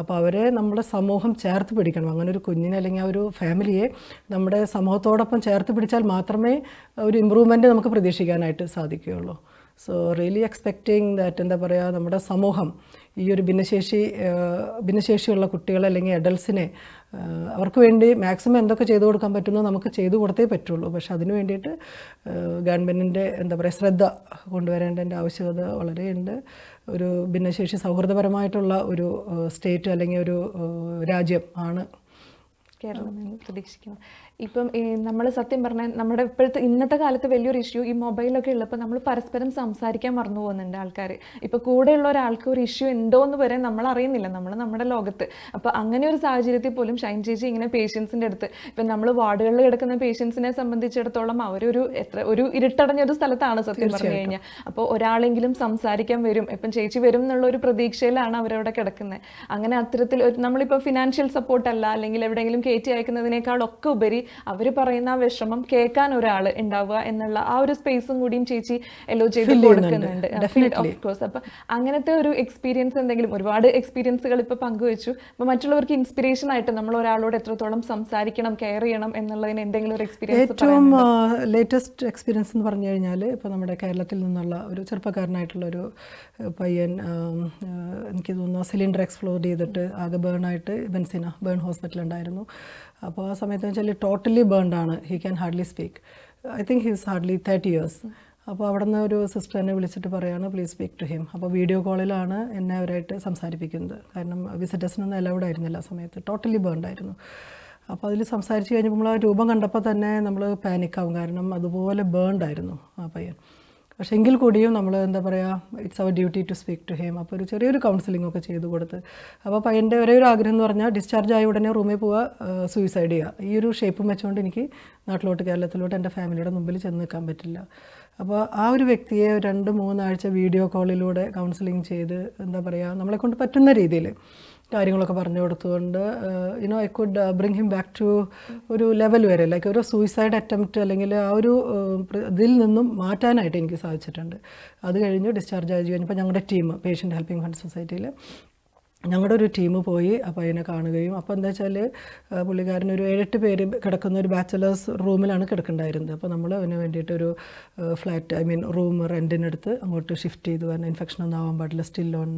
അപ്പോൾ അവരെ നമ്മുടെ സമൂഹം ചേർത്ത് പിടിക്കണം അങ്ങനെ ഒരു കുഞ്ഞിനെ അല്ലെങ്കിൽ ആ ഒരു ഫാമിലിയെ നമ്മുടെ സമൂഹത്തോടൊപ്പം ചേർത്ത് പിടിച്ചാൽ മാത്രമേ ഒരു ഇമ്പ്രൂവ്മെൻറ്റ് നമുക്ക് പ്രതീക്ഷിക്കാനായിട്ട് സാധിക്കുകയുള്ളൂ സോ റിയലി എക്സ്പെക്റ്റിംഗ് ദാറ്റ് എന്താ പറയുക നമ്മുടെ സമൂഹം ഈ ഒരു ഭിന്നശേഷി ഭിന്നശേഷിയുള്ള കുട്ടികൾ അല്ലെങ്കിൽ അഡൽസിനെ അവർക്ക് വേണ്ടി മാക്സിമം എന്തൊക്കെ ചെയ്തു കൊടുക്കാൻ പറ്റുന്നു നമുക്ക് ചെയ്തു കൊടുത്തേ പറ്റുള്ളൂ പക്ഷെ അതിന് വേണ്ടിയിട്ട് ഗവൺമെൻറ്റിൻ്റെ എന്താ പറയുക ശ്രദ്ധ കൊണ്ടുവരേണ്ടതിൻ്റെ ആവശ്യകത വളരെയുണ്ട് ഒരു ഭിന്നശേഷി സൗഹൃദപരമായിട്ടുള്ള ഒരു സ്റ്റേറ്റ് അല്ലെങ്കിൽ ഒരു രാജ്യം ആണ് കേരളം പ്രതീക്ഷിക്കുന്നത് ഇപ്പം നമ്മൾ സത്യം പറഞ്ഞാൽ നമ്മുടെ ഇപ്പോഴത്തെ ഇന്നത്തെ കാലത്ത് വലിയൊരു ഇഷ്യൂ ഈ മൊബൈലൊക്കെ ഉള്ളപ്പോൾ നമ്മൾ പരസ്പരം സംസാരിക്കാൻ മറന്നു പോകുന്നുണ്ട് ആൾക്കാർ ഇപ്പോൾ കൂടെയുള്ള ഒരാൾക്ക് ഒരു ഇഷ്യൂ ഉണ്ടോ എന്ന് വരെ നമ്മൾ അറിയുന്നില്ല നമ്മൾ നമ്മുടെ ലോകത്ത് അപ്പോൾ അങ്ങനെ ഒരു സാഹചര്യത്തിൽ പോലും ഷൈൻ ചേച്ചി ഇങ്ങനെ പേഷ്യൻസിൻ്റെ അടുത്ത് ഇപ്പം നമ്മൾ വാർഡുകളിൽ കിടക്കുന്ന പേഷ്യൻസിനെ സംബന്ധിച്ചിടത്തോളം അവരൊരു എത്ര ഒരു ഇരുട്ടടഞ്ഞൊരു സ്ഥലത്താണ് സത്യം പറഞ്ഞു കഴിഞ്ഞാൽ അപ്പോൾ ഒരാളെങ്കിലും സംസാരിക്കാൻ വരും ഇപ്പം ചേച്ചി വരും എന്നുള്ള ഒരു പ്രതീക്ഷയിലാണ് അവരവിടെ കിടക്കുന്നത് അങ്ങനെ അത്തരത്തിൽ നമ്മളിപ്പോൾ ഫിനാൻഷ്യൽ സപ്പോർട്ടല്ല അല്ലെങ്കിൽ എവിടെയെങ്കിലും കയറ്റി അയക്കുന്നതിനേക്കാളൊക്കെ ഉപരി അവർ പറയുന്ന ആ വിഷമം കേൾക്കാൻ ഒരാൾ ഉണ്ടാവുക എന്നുള്ള ആ ഒരു സ്പേസും കൂടിയും ചേച്ചി എല്ലോ ചെയ്ത് കൊടുക്കുന്നുണ്ട് കോഴ്സ് അപ്പം അങ്ങനത്തെ ഒരു എക്സ്പീരിയൻസ് എന്തെങ്കിലും ഒരുപാട് എക്സ്പീരിയൻസുകൾ ഇപ്പോൾ പങ്കുവച്ചു അപ്പോൾ മറ്റുള്ളവർക്ക് ഇൻസ്പിറേഷൻ ആയിട്ട് നമ്മൾ ഒരാളോട് എത്രത്തോളം സംസാരിക്കണം കെയർ ചെയ്യണം എന്നുള്ളതിന് എന്തെങ്കിലും ഒരു എക്സ്പീരിയൻസ് ഏറ്റവും ലേറ്റസ്റ്റ് എക്സ്പീരിയൻസ് എന്ന് പറഞ്ഞു കഴിഞ്ഞാൽ ഇപ്പോൾ നമ്മുടെ കേരളത്തിൽ നിന്നുള്ള ഒരു ചെറുപ്പക്കാരനായിട്ടുള്ള ഒരു പയ്യൻ എനിക്ക് തോന്നുന്നു സിലിണ്ടർ എക്സ്പ്ലോർ ചെയ്തിട്ട് ആകെ ബേൺ ആയിട്ട് ബെൻസിന ബേൺ ഹോസ്പിറ്റലുണ്ടായിരുന്നു അപ്പോൾ ആ സമയത്ത് വെച്ചാൽ ടോട്ടലി ബേൺഡ് ആണ് he can hardly speak I think his hardly thirty years അപ്പോൾ നിന്ന് ഒരു സിസ്റ്ററിനെ വിളിച്ചിട്ട് പറയുകയാണ് പ്ലീസ് സ്പീക്ക് ടു ഹിം അപ്പോൾ വീഡിയോ കോളിലാണ് എന്നെ അവരായിട്ട് സംസാരിപ്പിക്കുന്നത് കാരണം വിസിറ്റേഴ്സിനൊന്നും അലൗഡ് ആയിരുന്നില്ല ആ സമയത്ത് ടോട്ടലി ബേൺഡ് ആയിരുന്നു അപ്പോൾ അതിൽ സംസാരിച്ച് കഴിഞ്ഞപ്പോൾ നമ്മൾ ആ രൂപം കണ്ടപ്പോൾ തന്നെ നമ്മൾ പാനിക്കാവും കാരണം അതുപോലെ ബേൺഡ് ആയിരുന്നു ആ പയ്യൻ പക്ഷേ എങ്കിൽ കൂടിയും നമ്മൾ എന്താ പറയുക it's our duty to speak to him അപ്പോൾ ഒരു ചെറിയൊരു കൗൺസിലിംഗ് ഒക്കെ ചെയ്ത് കൊടുത്ത് അപ്പോൾ പയ്യൻ്റെ ഒരേ ഒരു ആഗ്രഹം എന്ന് പറഞ്ഞാൽ ഡിസ്ചാർജ് ആയ ഉടനെ റൂമിൽ പോവുക സൂയിസൈഡ് ചെയ്യുക ഈ ഒരു ഷേപ്പും വെച്ചുകൊണ്ട് എനിക്ക് നാട്ടിലോട്ട് കേരളത്തിലോട്ട് എൻ്റെ ഫാമിലിയുടെ മുമ്പിൽ ചെന്ന് നിൽക്കാൻ പറ്റില്ല അപ്പോൾ ആ ഒരു വ്യക്തിയെ രണ്ട് മൂന്നാഴ്ച വീഡിയോ കോളിലൂടെ കൗൺസിലിംഗ് ചെയ്ത് എന്താ പറയുക കൊണ്ട് പറ്റുന്ന രീതിയിൽ കാര്യങ്ങളൊക്കെ പറഞ്ഞു കൊടുത്തുകൊണ്ട് you know I could bring him back to ഒരു ലെവൽ വരെ ലൈക്ക് ഒരു സൂയിസൈഡ് അറ്റംപ്റ്റ് അല്ലെങ്കിൽ ആ ഒരു ഇതിൽ നിന്നും മാറ്റാനായിട്ട് എനിക്ക് സാധിച്ചിട്ടുണ്ട് അത് കഴിഞ്ഞ് ഡിസ്ചാർജ് ആയി കഴിഞ്ഞപ്പോൾ ഞങ്ങളുടെ ടീം പേഷ്യൻ്റ് ഹെൽപ്പിംഗ് ഫണ്ട് സൊസൈറ്റിയിൽ ഞങ്ങളുടെ ഒരു ടീം പോയി അപ്പോൾ അതിനെ കാണുകയും അപ്പോൾ എന്താ വെച്ചാൽ പുള്ളിക്കാരൻ ഒരു ഏഴെട്ട് പേര് കിടക്കുന്ന ഒരു ബാച്ചലേഴ്സ് റൂമിലാണ് കിടക്കുന്നുണ്ടായിരുന്നത് അപ്പോൾ നമ്മൾ അതിന് വേണ്ടിയിട്ടൊരു ഫ്ലാറ്റ് ഐ മീൻ റൂം റെൻറ്റിനെടുത്ത് അങ്ങോട്ട് ഷിഫ്റ്റ് ചെയ്തു കാരണം ഇൻഫെക്ഷൻ ഒന്നും ആവാൻ പാടില്ല സ്റ്റിൽ ഓൺ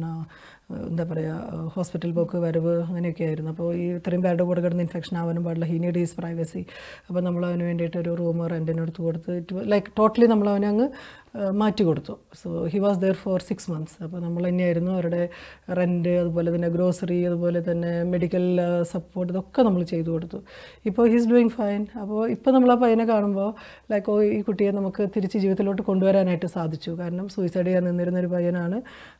എന്താ പറയുക ഹോസ്പിറ്റൽ പോക്ക് വരവ് അങ്ങനെയൊക്കെ ആയിരുന്നു അപ്പോൾ ഈ ഇത്രയും പേരുടെ കൂടെ കിടന്ന് ഇൻഫെക്ഷൻ ആവാനും പാടില്ല ഹി നീഡ് ഈസ് പ്രൈവസി അപ്പോൾ നമ്മൾ അവന് വേണ്ടിയിട്ട് ഒരു റൂം റെൻറ്റിനെടുത്ത് കൊടുത്ത് ഇറ്റ് ലൈക്ക് ടോട്ടലി നമ്മൾ അവനെ അങ്ങ് മാറ്റി കൊടുത്തു so he was there for six months അപ്പോൾ നമ്മൾ തന്നെയായിരുന്നു അവരുടെ റെൻറ്റ് അതുപോലെ തന്നെ ഗ്രോസറി അതുപോലെ തന്നെ മെഡിക്കൽ സപ്പോർട്ട് ഇതൊക്കെ നമ്മൾ ചെയ്തു കൊടുത്തു ഇപ്പോൾ ഹിസ് ഡൂയിങ് ഫൈൻ അപ്പോൾ ഇപ്പോൾ നമ്മൾ ആ പയ്യനെ കാണുമ്പോൾ ലൈക്ക് ഓ ഈ കുട്ടിയെ നമുക്ക് തിരിച്ച് ജീവിതത്തിലോട്ട് കൊണ്ടുവരാനായിട്ട് സാധിച്ചു കാരണം സൂയിസൈഡ് ചെയ്യാൻ നിന്നിരുന്നൊരു പയ്യനാണ്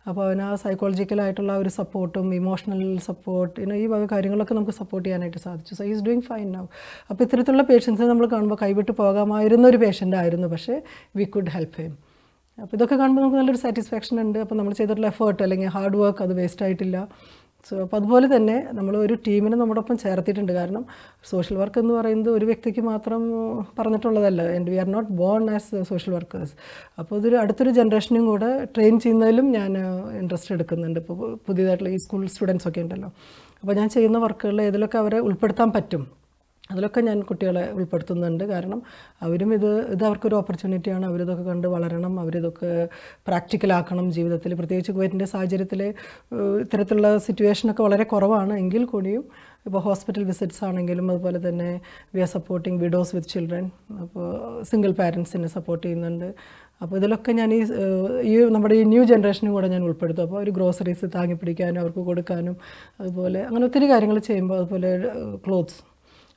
അപ്പോൾ അവൻ ആ സൈക്കോളജിക്കലായിട്ട് ആയിട്ടുള്ള ഒരു സപ്പോർട്ടും ഇമോഷണൽ സപ്പോർട്ട് ഇനോ ഈ വക കാര്യങ്ങളൊക്കെ നമുക്ക് സപ്പോർട്ട് ചെയ്യാനായിട്ട് സാധിച്ചു so is doing fine now അപ്പോൾ ഇത്തരത്തിലുള്ള പേഷ്യൻസിനെ നമ്മൾ കാണുമ്പോൾ കൈവിട്ട് പോകാമായിരുന്ന ഒരു പേഷ്യൻ്റ് ആയിരുന്നു പക്ഷേ വി കുഡ് ഹെൽപ്പ് ഹിം അപ്പോൾ ഇതൊക്കെ കാണുമ്പോൾ നമുക്ക് നല്ലൊരു സാറ്റിസ്ഫാക്ഷൻ ഉണ്ട് അപ്പോൾ നമ്മൾ ചെയ്തിട്ടുള്ള എഫേർട്ട് അല്ലെങ്കിൽ ഹാർഡ് വർക്ക് അത് വേസ്റ്റ് ആയിട്ടില്ല സോ അപ്പോൾ അതുപോലെ തന്നെ നമ്മൾ ഒരു ടീമിനെ നമ്മുടെ ഒപ്പം ചേർത്തിട്ടുണ്ട് കാരണം സോഷ്യൽ വർക്ക് എന്ന് പറയുന്നത് ഒരു വ്യക്തിക്ക് മാത്രം പറഞ്ഞിട്ടുള്ളതല്ല and we are not born as social workers അപ്പോൾ ഇതൊരു അടുത്തൊരു ജനറേഷനും കൂടെ ട്രെയിൻ ചെയ്യുന്നതിലും ഞാൻ ഇൻട്രസ്റ്റ് എടുക്കുന്നുണ്ട് ഇപ്പോൾ പുതിയതായിട്ടുള്ള ഈ സ്കൂൾ സ്റ്റുഡൻസ് ഒക്കെ ഉണ്ടല്ലോ അപ്പോൾ ഞാൻ ചെയ്യുന്ന വർക്കുകളിൽ ഏതിലൊക്കെ അവരെ ഉൾപ്പെടുത്താൻ പറ്റും അതിലൊക്കെ ഞാൻ കുട്ടികളെ ഉൾപ്പെടുത്തുന്നുണ്ട് കാരണം അവരും ഇത് ഇത് അവർക്കൊരു ഓപ്പർച്യൂണിറ്റിയാണ് അവരിതൊക്കെ കണ്ട് വളരണം അവരിതൊക്കെ പ്രാക്ടിക്കലാക്കണം ജീവിതത്തിൽ പ്രത്യേകിച്ച് കുവൈറ്റിൻ്റെ സാഹചര്യത്തിൽ ഇത്തരത്തിലുള്ള സിറ്റുവേഷനൊക്കെ വളരെ കുറവാണ് എങ്കിൽ കൂടിയും ഇപ്പോൾ ഹോസ്പിറ്റൽ വിസിറ്റ്സ് ആണെങ്കിലും അതുപോലെ തന്നെ we are supporting widows with children അപ്പോൾ സിംഗിൾ പാരൻസിനെ സപ്പോർട്ട് ചെയ്യുന്നുണ്ട് അപ്പോൾ ഇതിലൊക്കെ ഞാൻ ഈ ഈ നമ്മുടെ ഈ ന്യൂ ജനറേഷനും കൂടെ ഞാൻ ഉൾപ്പെടുത്തും അപ്പോൾ ഒരു ഗ്രോസറീസ് താങ്ങി പിടിക്കാനും അവർക്ക് കൊടുക്കാനും അതുപോലെ അങ്ങനെ ഒത്തിരി കാര്യങ്ങൾ ചെയ്യുമ്പോൾ അതുപോലെ ക്ലോത്ത്സ്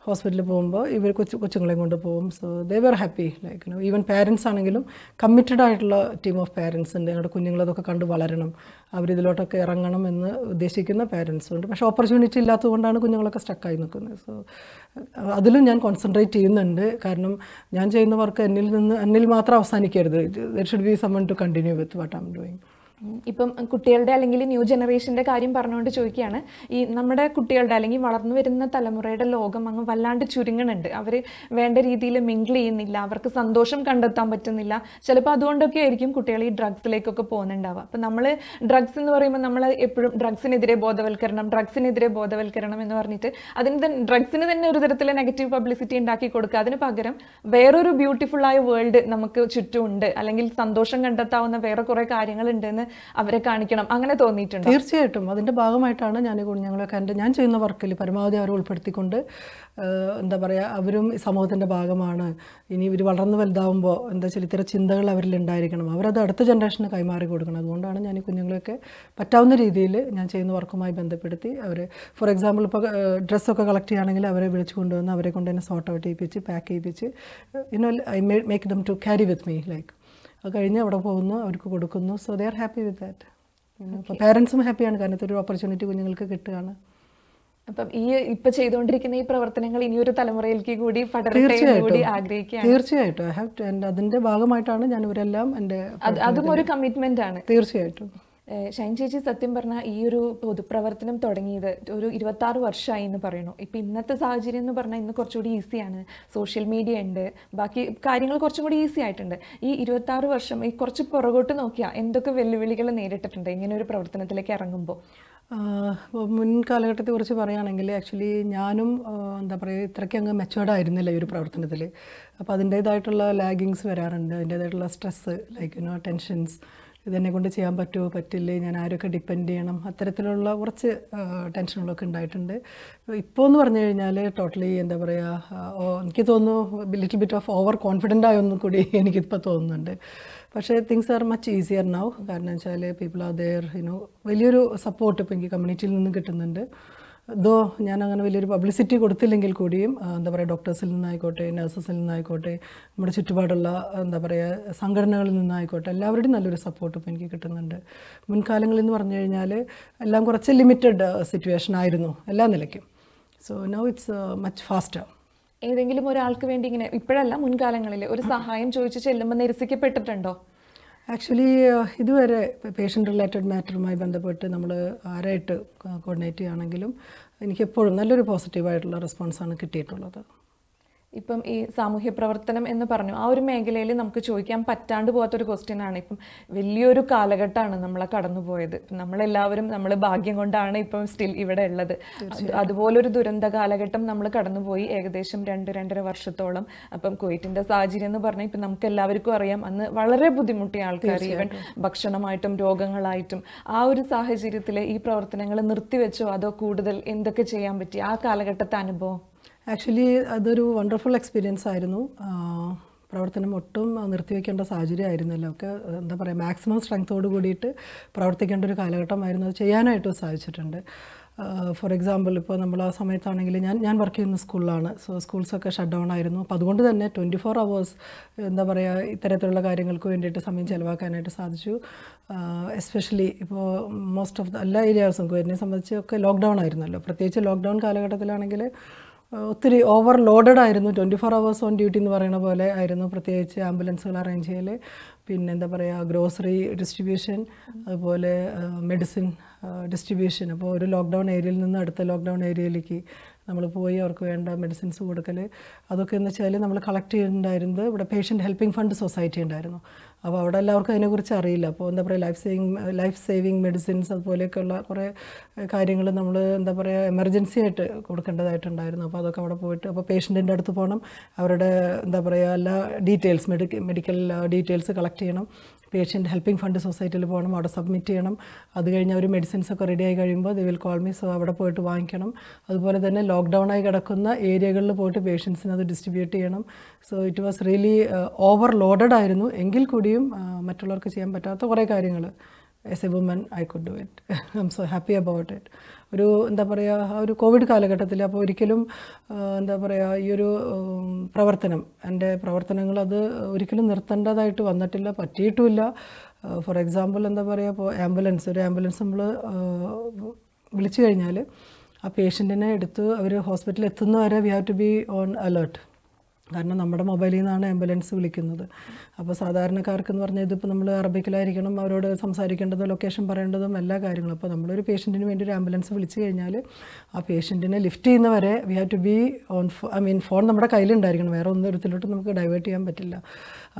ഹോസ്പിറ്റലിൽ പോകുമ്പോൾ ഇവർ കൊച്ചു കൊച്ചുങ്ങളെയും കൊണ്ട് പോകും so they were happy like you know even parents ആണെങ്കിലും കമ്മിറ്റഡ് ആയിട്ടുള്ള ടീം ഓഫ് പാരൻസ് ഉണ്ട് ഞങ്ങളുടെ കുഞ്ഞുങ്ങളതൊക്കെ കണ്ട് വളരണം അവരിതിലോട്ടൊക്കെ ഇറങ്ങണം എന്ന് ഉദ്ദേശിക്കുന്ന പാരൻസ് ഉണ്ട് പക്ഷേ ഓപ്പർച്യൂണിറ്റി ഇല്ലാത്തതുകൊണ്ടാണ് കുഞ്ഞുങ്ങളൊക്കെ സ്റ്റക്കായി നിൽക്കുന്നത് സോ അതിലും ഞാൻ കോൺസെൻട്രേറ്റ് ചെയ്യുന്നുണ്ട് കാരണം ഞാൻ ചെയ്യുന്ന വർക്ക് എന്നിൽ നിന്ന് എന്നിൽ മാത്രം അവസാനിക്കരുത് there should be someone to continue with what I doing ഇപ്പം കുട്ടികളുടെ അല്ലെങ്കിൽ ന്യൂ ജനറേഷൻ്റെ കാര്യം പറഞ്ഞുകൊണ്ട് ചോദിക്കുകയാണ് ഈ നമ്മുടെ കുട്ടികളുടെ അല്ലെങ്കിൽ വളർന്നു വരുന്ന തലമുറയുടെ ലോകം അങ്ങ് വല്ലാണ്ട് ചുരുങ്ങണുണ്ട് അവർ വേണ്ട രീതിയിൽ മിങ്കിൾ ചെയ്യുന്നില്ല അവർക്ക് സന്തോഷം കണ്ടെത്താൻ പറ്റുന്നില്ല ചിലപ്പോൾ അതുകൊണ്ടൊക്കെ ആയിരിക്കും കുട്ടികൾ ഈ ഡ്രഗ്സിലേക്കൊക്കെ പോകുന്നുണ്ടാവുക അപ്പം നമ്മൾ ഡ്രഗ്സ് എന്ന് പറയുമ്പോൾ നമ്മൾ എപ്പോഴും ഡ്രഗ്സിനെതിരെ ബോധവൽക്കരണം ഡ്രഗ്സിനെതിരെ ബോധവൽക്കരണം എന്ന് പറഞ്ഞിട്ട് അതിന് ഡ്രഗ്സിന് തന്നെ ഒരു തരത്തിൽ നെഗറ്റീവ് പബ്ലിസിറ്റി ഉണ്ടാക്കി കൊടുക്കുക അതിന് പകരം വേറൊരു ബ്യൂട്ടിഫുള്ളായ വേൾഡ് നമുക്ക് ചുറ്റുമുണ്ട് അല്ലെങ്കിൽ സന്തോഷം കണ്ടെത്താവുന്ന വേറെ കുറേ കാര്യങ്ങളുണ്ടെന്ന് അവരെ കാണിക്കണം അങ്ങനെ തോന്നിയിട്ടുണ്ട് തീർച്ചയായിട്ടും അതിൻ്റെ ഭാഗമായിട്ടാണ് ഞാൻ കുഞ്ഞുങ്ങളൊക്കെ എൻ്റെ ഞാൻ ചെയ്യുന്ന വർക്കിൽ പരമാവധി അവരെ ഉൾപ്പെടുത്തിക്കൊണ്ട് എന്താ പറയുക അവരും സമൂഹത്തിൻ്റെ ഭാഗമാണ് ഇനി ഇവർ വളർന്നു വലുതാവുമ്പോൾ എന്താ വെച്ചാൽ ഇത്തരം ചിന്തകൾ അവരിൽ ഉണ്ടായിരിക്കണം അവരത് അടുത്ത ജനറേഷന് കൈമാറി കൊടുക്കണം അതുകൊണ്ടാണ് ഞാൻ ഈ കുഞ്ഞുങ്ങളെയൊക്കെ പറ്റാവുന്ന രീതിയിൽ ഞാൻ ചെയ്യുന്ന വർക്കുമായി ബന്ധപ്പെടുത്തി അവർ ഫോർ എക്സാമ്പിൾ ഇപ്പോൾ ഡ്രസ്സൊക്കെ കളക്ട് ചെയ്യുകയാണെങ്കിൽ അവരെ വിളിച്ചു കൊണ്ടുവന്ന് അവരെ കൊണ്ട് തന്നെ സോർട്ട് ഔട്ട് ചെയ്യിപ്പിച്ച് പാക്ക് ചെയ്യിപ്പിച്ച് you know I make them to carry with me like അത് കഴിഞ്ഞ് അവിടെ പോകുന്നു അവർക്ക് കൊടുക്കുന്നു so they are happy with that അപ്പോൾ പേരൻസും ഹാപ്പിയാണ് കാരണം ഇതൊരു ഓപ്പർച്യൂണിറ്റി കുഞ്ഞുങ്ങൾക്ക് കിട്ടുകയാണ് അപ്പം ഈ ഇപ്പൊ ചെയ്തുകൊണ്ടിരിക്കുന്ന ഈ പ്രവർത്തനങ്ങൾ ഇനിയൊരു തലമുറയിലേക്ക് കൂടി ആഗ്രഹിക്കുക തീർച്ചയായിട്ടും ഐ ഹാവ് അതിന്റെ ഭാഗമായിട്ടാണ് ഞാൻ ഇവരെല്ലാം എൻ്റെ അതും ഒരു കമ്മിറ്റ്മെന്റ് ആണ് തീർച്ചയായിട്ടും ഷൈൻ ചേച്ചി സത്യം പറഞ്ഞാൽ ഈ ഒരു പൊതുപ്രവർത്തനം തുടങ്ങിയത് ഒരു ഇരുപത്താറ് വർഷമായി എന്ന് പറയണു ഇപ്പം ഇന്നത്തെ സാഹചര്യം എന്ന് പറഞ്ഞാൽ ഇന്ന് കുറച്ചുകൂടി ഈസിയാണ് സോഷ്യൽ മീഡിയ ഉണ്ട് ബാക്കി കാര്യങ്ങൾ കുറച്ചും കൂടി ഈസി ആയിട്ടുണ്ട് ഈ ഇരുപത്താറ് വർഷം ഈ കുറച്ച് പുറകോട്ട് നോക്കിയാൽ എന്തൊക്കെ വെല്ലുവിളികൾ നേരിട്ടിട്ടുണ്ട് ഇങ്ങനെ ഒരു പ്രവർത്തനത്തിലേക്ക് ഇറങ്ങുമ്പോൾ മുൻകാലഘട്ടത്തെ കുറിച്ച് പറയുകയാണെങ്കിൽ ആക്ച്വലി ഞാനും എന്താ പറയുക ഇത്രയ്ക്ക് അങ്ങ് മെച്ചുവേർഡ് ആയിരുന്നില്ല ഈ ഒരു പ്രവർത്തനത്തിൽ അപ്പോൾ അതിൻ്റേതായിട്ടുള്ള ലാഗിങ്സ് വരാറുണ്ട് അതിൻ്റേതായിട്ടുള്ള സ്ട്രെസ്സ് ലൈക്ക് യുനോ ടെൻഷൻസ് ഇതെന്നെ കൊണ്ട് ചെയ്യാൻ പറ്റുമോ പറ്റില്ലേ ഞാൻ ആരൊക്കെ ഡിപ്പെൻഡ് ചെയ്യണം അത്തരത്തിലുള്ള കുറച്ച് ടെൻഷനുകളൊക്കെ ഉണ്ടായിട്ടുണ്ട് ഇപ്പോൾ എന്ന് പറഞ്ഞു കഴിഞ്ഞാൽ ടോട്ടലി എന്താ പറയുക എനിക്ക് തോന്നുന്നു little bit of over confident ആയൊന്നും കൂടി എനിക്കിപ്പോൾ തോന്നുന്നുണ്ട് പക്ഷേ things are much easier now കാരണം വെച്ചാൽ പീപ്പിൾ ആർ ദെയർ യുനോ വലിയൊരു സപ്പോർട്ട് ഇപ്പോൾ എനിക്ക് കമ്മ്യൂണിറ്റിയിൽ നിന്ന് കിട്ടുന്നുണ്ട് ദോ ഞാനങ്ങനെ വലിയൊരു പബ്ലിസിറ്റി കൊടുത്തില്ലെങ്കിൽ കൂടിയും എന്താ പറയുക ഡോക്ടേഴ്സിൽ നിന്നായിക്കോട്ടെ നഴ്സസിൽ നിന്നായിക്കോട്ടെ നമ്മുടെ ചുറ്റുപാടുള്ള എന്താ പറയുക സംഘടനകളിൽ നിന്നായിക്കോട്ടെ എല്ലാവരുടെയും നല്ലൊരു സപ്പോർട്ട് ഇപ്പോൾ എനിക്ക് കിട്ടുന്നുണ്ട് മുൻകാലങ്ങളിൽ എന്ന് പറഞ്ഞു കഴിഞ്ഞാൽ എല്ലാം കുറച്ച് ലിമിറ്റഡ് സിറ്റുവേഷൻ ആയിരുന്നു എല്ലാ നിലയ്ക്കും so now it's much faster ഏതെങ്കിലും ഒരാൾക്ക് വേണ്ടി ഇങ്ങനെ ഇപ്പോഴല്ല മുൻകാലങ്ങളിൽ ഒരു സഹായം ചോദിച്ചു ചെല്ലുമ്പോൾ നിരസിക്കപ്പെട്ടിട്ടുണ്ടോ ആക്ച്വലി ഇതുവരെ പേഷ്യൻ്റ് റിലേറ്റഡ് മാറ്ററുമായി ബന്ധപ്പെട്ട് നമ്മൾ ആരായിട്ട് കോർഡിനേറ്റ് ചെയ്യുകയാണെങ്കിലും എനിക്കെപ്പോഴും നല്ലൊരു പോസിറ്റീവായിട്ടുള്ള റെസ്പോൺസാണ് കിട്ടിയിട്ടുള്ളത് ഇപ്പം ഈ സാമൂഹ്യ പ്രവർത്തനം എന്ന് പറഞ്ഞു ആ ഒരു മേഖലയിൽ നമുക്ക് ചോദിക്കാൻ പറ്റാണ്ട് പോകാത്തൊരു ക്വസ്റ്റ്യൻ ആണ് ഇപ്പം വലിയൊരു കാലഘട്ടമാണ് നമ്മളെ കടന്നുപോയത് നമ്മളെല്ലാവരും നമ്മൾ ഭാഗ്യം കൊണ്ടാണ് ഇപ്പം സ്റ്റിൽ ഇവിടെ ഉള്ളത് അതുപോലൊരു ദുരന്ത കാലഘട്ടം നമ്മൾ കടന്നുപോയി ഏകദേശം രണ്ട് രണ്ടര വർഷത്തോളം അപ്പം കുവൈറ്റിൻ്റെ സാഹചര്യം എന്ന് പറഞ്ഞാൽ ഇപ്പം നമുക്ക് എല്ലാവർക്കും അറിയാം അന്ന് വളരെ ബുദ്ധിമുട്ടിയ ആൾക്കാർ ഈവൻ ഭക്ഷണമായിട്ടും രോഗങ്ങളായിട്ടും ആ ഒരു സാഹചര്യത്തിൽ ഈ പ്രവർത്തനങ്ങൾ നിർത്തിവെച്ചോ അതോ കൂടുതൽ എന്തൊക്കെ ചെയ്യാൻ പറ്റി ആ കാലഘട്ടത്തെ അനുഭവം ആക്ച്വലി അതൊരു വണ്ടർഫുൾ എക്സ്പീരിയൻസ് ആയിരുന്നു പ്രവർത്തനം ഒട്ടും നിർത്തിവെക്കേണ്ട ആയിരുന്നല്ലോ ഒക്കെ എന്താ പറയുക മാക്സിമം സ്ട്രെങ്ത്തോട് കൂടിയിട്ട് പ്രവർത്തിക്കേണ്ട ഒരു കാലഘട്ടമായിരുന്നു അത് ചെയ്യാനായിട്ടും സാധിച്ചിട്ടുണ്ട് ഫോർ എക്സാമ്പിൾ ഇപ്പോൾ നമ്മൾ ആ സമയത്താണെങ്കിൽ ഞാൻ ഞാൻ വർക്ക് ചെയ്യുന്ന സ്കൂളിലാണ് സോ സ്കൂൾസൊക്കെ ഷട്ട് ഡൗൺ ആയിരുന്നു അപ്പോൾ അതുകൊണ്ട് തന്നെ ട്വൻറ്റി ഫോർ അവേഴ്സ് എന്താ പറയുക ഇത്തരത്തിലുള്ള കാര്യങ്ങൾക്ക് വേണ്ടിയിട്ട് സമയം ചിലവാക്കാനായിട്ട് സാധിച്ചു എസ്പെഷ്യലി ഇപ്പോൾ മോസ്റ്റ് ഓഫ് ദ എല്ലാ ഏരിയാസും എന്നെ സംബന്ധിച്ച് ഒക്കെ ലോക്ക്ഡൗൺ ആയിരുന്നല്ലോ പ്രത്യേകിച്ച് ലോക്ക്ഡൗൺ കാലഘട്ടത്തിലാണെങ്കിൽ ഒത്തിരി ഓവർ ലോഡഡ് ആയിരുന്നു twenty four hours on duty എന്ന് പറയുന്ന പോലെ ആയിരുന്നു പ്രത്യേകിച്ച് ആംബുലൻസുകൾ അറേഞ്ച് ചെയ്യൽ പിന്നെ എന്താ പറയുക ഗ്രോസറി ഡിസ്ട്രിബ്യൂഷൻ അതുപോലെ മെഡിസിൻ ഡിസ്ട്രിബ്യൂഷൻ അപ്പോൾ ഒരു ലോക്ക്ഡൗൺ ഏരിയയിൽ നിന്ന് അടുത്ത ലോക്ക്ഡൗൺ ഏരിയയിലേക്ക് നമ്മൾ പോയി അവർക്ക് വേണ്ട മെഡിസിൻസ് കൊടുക്കൽ അതൊക്കെ എന്ന് വെച്ചാൽ നമ്മൾ കളക്ട് ചെയ്യുന്നുണ്ടായിരുന്നത് ഇവിടെ പേഷ്യൻറ്റ് ഹെൽപ്പിംഗ് ഫണ്ട് സൊസൈറ്റി ഉണ്ടായിരുന്നു അപ്പോൾ അവിടെ എല്ലാവർക്കും അതിനെക്കുറിച്ച് അറിയില്ല അപ്പോൾ എന്താ പറയുക life saving life saving medicines അതുപോലെയൊക്കെയുള്ള കുറേ കാര്യങ്ങൾ നമ്മൾ എന്താ പറയുക എമർജൻസി ആയിട്ട് കൊടുക്കേണ്ടതായിട്ടുണ്ടായിരുന്നു അപ്പോൾ അതൊക്കെ അവിടെ പോയിട്ട് അപ്പോൾ പേഷ്യൻറ്റിൻ്റെ അടുത്ത് പോകണം അവരുടെ എന്താ പറയുക എല്ലാ ഡീറ്റെയിൽസ് മെഡിക്ക മെഡിക്കൽ ഡീറ്റെയിൽസ് കളക്ട് ചെയ്യണം പേഷ്യൻ്റ് ഹെൽപ്പിംഗ് ഫണ്ട് സൊസൈറ്റിയിൽ പോകണം അവിടെ സബ്മിറ്റ് ചെയ്യണം അത് കഴിഞ്ഞ് അവർ മെഡിസിൻസ് ഒക്കെ റെഡി ആയി കഴിയുമ്പോൾ they will call me so അവിടെ പോയിട്ട് വാങ്ങിക്കണം അതുപോലെ തന്നെ ലോക്ക്ഡൗൺ ആയി കിടക്കുന്ന ഏരിയകളിൽ പോയിട്ട് പേഷ്യൻസിനത് അത് ഡിസ്ട്രിബ്യൂട്ട് ചെയ്യണം so it was really over loaded ആയിരുന്നു എങ്കിൽ കൂടി ചെയ്യും മറ്റുള്ളവർക്ക് ചെയ്യാൻ പറ്റാത്ത കുറേ കാര്യങ്ങൾ as a woman I could do it I am so happy about it ഒരു എന്താ പറയുക ഒരു കോവിഡ് കാലഘട്ടത്തിൽ അപ്പോൾ ഒരിക്കലും എന്താ പറയുക ഈ ഒരു പ്രവർത്തനം എൻ്റെ പ്രവർത്തനങ്ങൾ അത് ഒരിക്കലും നിർത്തേണ്ടതായിട്ട് വന്നിട്ടില്ല പറ്റിയിട്ടുമില്ല ഫോർ എക്സാമ്പിൾ എന്താ പറയുക ഇപ്പോൾ ആംബുലൻസ് ഒരു ആംബുലൻസ് നമ്മൾ വിളിച്ചു കഴിഞ്ഞാൽ ആ പേഷ്യൻറ്റിനെ എടുത്ത് അവർ ഹോസ്പിറ്റലിൽ എത്തുന്നവരെ we have to be on alert കാരണം നമ്മുടെ മൊബൈലിൽ നിന്നാണ് ആംബുലൻസ് വിളിക്കുന്നത് അപ്പോൾ സാധാരണക്കാർക്ക് എന്ന് പറഞ്ഞാൽ ഇതിപ്പോൾ നമ്മൾ അറബിക്കിലായിരിക്കണം അവരോട് സംസാരിക്കേണ്ടതും ലൊക്കേഷൻ പറയേണ്ടതും എല്ലാ കാര്യങ്ങളും അപ്പോൾ നമ്മളൊരു പേഷ്യൻറ്റിന് വേണ്ടി ഒരു ആംബുലൻസ് വിളിച്ചു കഴിഞ്ഞാൽ ആ പേഷ്യൻറ്റിനെ ലിഫ്റ്റ് ചെയ്യുന്നവരെ we have to be on I mean phone നമ്മുടെ കയ്യിലുണ്ടായിരിക്കണം വേറെ ഒന്നും ഒരിടത്തിലോട്ട് നമുക്ക് ഡൈവേർട്ട് ചെയ്യാൻ പറ്റില്ല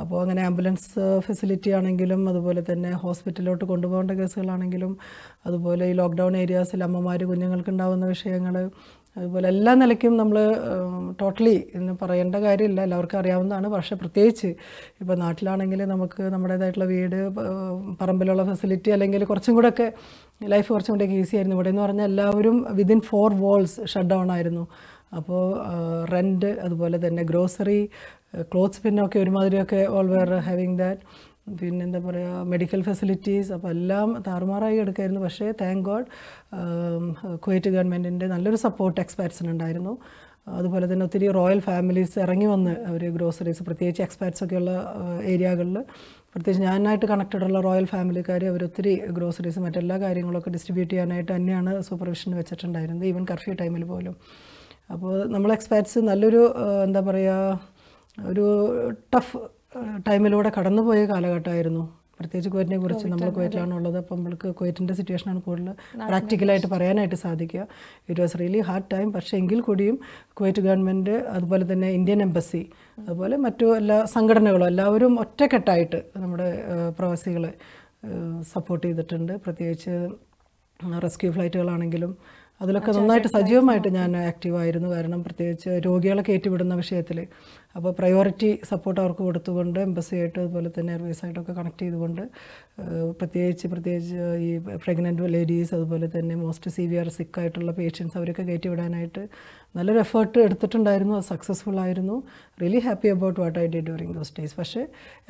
അപ്പോൾ അങ്ങനെ ആംബുലൻസ് ഫെസിലിറ്റി ആണെങ്കിലും അതുപോലെ തന്നെ ഹോസ്പിറ്റലിലോട്ട് കൊണ്ടുപോകേണ്ട കേസുകളാണെങ്കിലും അതുപോലെ ഈ ലോക്ക്ഡൗൺ ഏരിയാസിൽ അമ്മമാർ കുഞ്ഞുങ്ങൾക്കുണ്ടാവുന്ന വിഷയങ്ങൾ അതുപോലെ എല്ലാ നിലയ്ക്കും നമ്മൾ ടോട്ടലി എന്ന് പറയേണ്ട കാര്യമില്ല എല്ലാവർക്കും അറിയാവുന്നതാണ് പക്ഷേ പ്രത്യേകിച്ച് ഇപ്പോൾ നാട്ടിലാണെങ്കിൽ നമുക്ക് നമ്മുടേതായിട്ടുള്ള വീട് പറമ്പിലുള്ള ഫെസിലിറ്റി അല്ലെങ്കിൽ കുറച്ചും ഒക്കെ ലൈഫ് കുറച്ചും കൂടെയൊക്കെ ഈസി ആയിരുന്നു ഇവിടെ എന്ന് പറഞ്ഞാൽ എല്ലാവരും within four walls shut down ആയിരുന്നു അപ്പോൾ റെൻറ്റ് അതുപോലെ തന്നെ ഗ്രോസറി ക്ലോത്ത്സ് പിന്നൊക്കെ ഒരുമാതിരിയൊക്കെ ഓൾ വെയർ ഹാവിങ് ദാറ്റ് പിന്നെന്താ പറയുക മെഡിക്കൽ ഫെസിലിറ്റീസ് അപ്പോൾ എല്ലാം താറുമാറായി എടുക്കായിരുന്നു പക്ഷേ താങ്ക് ഗോഡ് കുവൈറ്റ് ഗവൺമെൻറ്റിൻ്റെ നല്ലൊരു സപ്പോർട്ട് ഉണ്ടായിരുന്നു അതുപോലെ തന്നെ ഒത്തിരി റോയൽ ഫാമിലീസ് ഇറങ്ങി വന്ന് അവർ ഗ്രോസറീസ് പ്രത്യേകിച്ച് ഒക്കെ ഉള്ള ഏരിയകളിൽ പ്രത്യേകിച്ച് ഞാനായിട്ട് കണക്റ്റഡ് ഉള്ള റോയൽ ഫാമിലിക്കാർ ഒത്തിരി ഗ്രോസറീസ് മറ്റെല്ലാ കാര്യങ്ങളൊക്കെ ഡിസ്ട്രിബ്യൂട്ട് ചെയ്യാനായിട്ട് തന്നെയാണ് സൂപ്പർവിഷൻ വെച്ചിട്ടുണ്ടായിരുന്നത് ഈവൻ കർഫ്യൂ ടൈമിൽ പോലും അപ്പോൾ നമ്മൾ എക്സ്പേർട്സ് നല്ലൊരു എന്താ പറയുക ഒരു ടഫ് ടൈമിലൂടെ കടന്നുപോയ കാലഘട്ടമായിരുന്നു പ്രത്യേകിച്ച് കുവൈറ്റിനെ കുറിച്ച് നമ്മൾ ഉള്ളത് അപ്പം നമ്മൾക്ക് സിറ്റുവേഷൻ സിറ്റുവേഷനാണ് കൂടുതൽ പ്രാക്ടിക്കലായിട്ട് പറയാനായിട്ട് സാധിക്കുക it was really hard time പക്ഷേ എങ്കിൽ കൂടിയും കുവൈറ്റ് ഗവൺമെൻറ് അതുപോലെ തന്നെ ഇന്ത്യൻ എംബസി അതുപോലെ മറ്റു എല്ലാ സംഘടനകളും എല്ലാവരും ഒറ്റക്കെട്ടായിട്ട് നമ്മുടെ പ്രവാസികളെ സപ്പോർട്ട് ചെയ്തിട്ടുണ്ട് പ്രത്യേകിച്ച് റെസ്ക്യൂ ഫ്ലൈറ്റുകളാണെങ്കിലും അതിലൊക്കെ നന്നായിട്ട് സജീവമായിട്ട് ഞാൻ ആക്റ്റീവായിരുന്നു കാരണം പ്രത്യേകിച്ച് രോഗികളെ കയറ്റിവിടുന്ന വിഷയത്തിൽ അപ്പോൾ പ്രയോറിറ്റി സപ്പോർട്ട് അവർക്ക് കൊടുത്തുകൊണ്ട് എംബസിയായിട്ട് അതുപോലെ തന്നെ എയർവേസായിട്ടൊക്കെ കണക്ട് ചെയ്തുകൊണ്ട് പ്രത്യേകിച്ച് പ്രത്യേകിച്ച് ഈ പ്രഗ്നൻറ്റ് ലേഡീസ് അതുപോലെ തന്നെ മോസ്റ്റ് സിവിയർ സിക്ക് ആയിട്ടുള്ള പേഷ്യൻസ് അവരൊക്കെ കയറ്റിവിടാനായിട്ട് നല്ലൊരു എഫേർട്ട് എടുത്തിട്ടുണ്ടായിരുന്നു അത് സക്സസ്ഫുൾ ആയിരുന്നു really happy about what I did during those days പക്ഷേ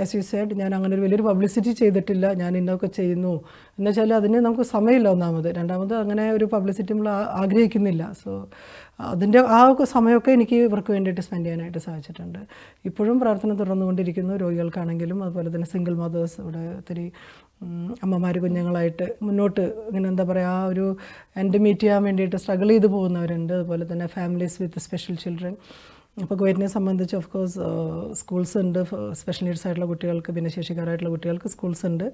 ആസ് യു സൈഡ് ഞാൻ അങ്ങനെ ഒരു വലിയൊരു പബ്ലിസിറ്റി ചെയ്തിട്ടില്ല ഞാൻ ഇന്നൊക്കെ ചെയ്യുന്നു എന്നുവെച്ചാൽ അതിന് നമുക്ക് സമയമില്ല ഒന്നാമത് രണ്ടാമത് അങ്ങനെ ഒരു പബ്ലിസിറ്റി നമ്മൾ ആഗ്രഹിക്കുന്നില്ല സോ അതിൻ്റെ ആ സമയമൊക്കെ എനിക്ക് ഇവർക്ക് വേണ്ടിയിട്ട് സ്പെൻഡ് ചെയ്യാനായിട്ട് സാധിച്ചിട്ടുണ്ട് ഇപ്പോഴും പ്രാർത്ഥന തുടർന്നുകൊണ്ടിരിക്കുന്നു രോഗികൾക്കാണെങ്കിലും അതുപോലെ തന്നെ സിംഗിൾ മദേഴ്സ് ഇവിടെ ഒത്തിരി അമ്മമാർ കുഞ്ഞുങ്ങളായിട്ട് മുന്നോട്ട് ഇങ്ങനെ എന്താ പറയുക ആ ഒരു എൻ്റെ മീറ്റ് ചെയ്യാൻ വേണ്ടിയിട്ട് സ്ട്രഗിൾ ചെയ്ത് പോകുന്നവരുണ്ട് അതുപോലെ തന്നെ ഫാമിലീസ് വിത്ത് സ്പെഷ്യൽ ചിൽഡ്രൻ അപ്പോൾ കുവൈറ്റിനെ സംബന്ധിച്ച് ഓഫ് കോഴ്സ് സ്കൂൾസ് ഉണ്ട് സ്പെഷ്യൽ നീഡ്സ് ആയിട്ടുള്ള കുട്ടികൾക്ക് ഭിന്നശേഷിക്കാരായിട്ടുള്ള കുട്ടികൾക്ക് സ്കൂൾസ് ഉണ്ട്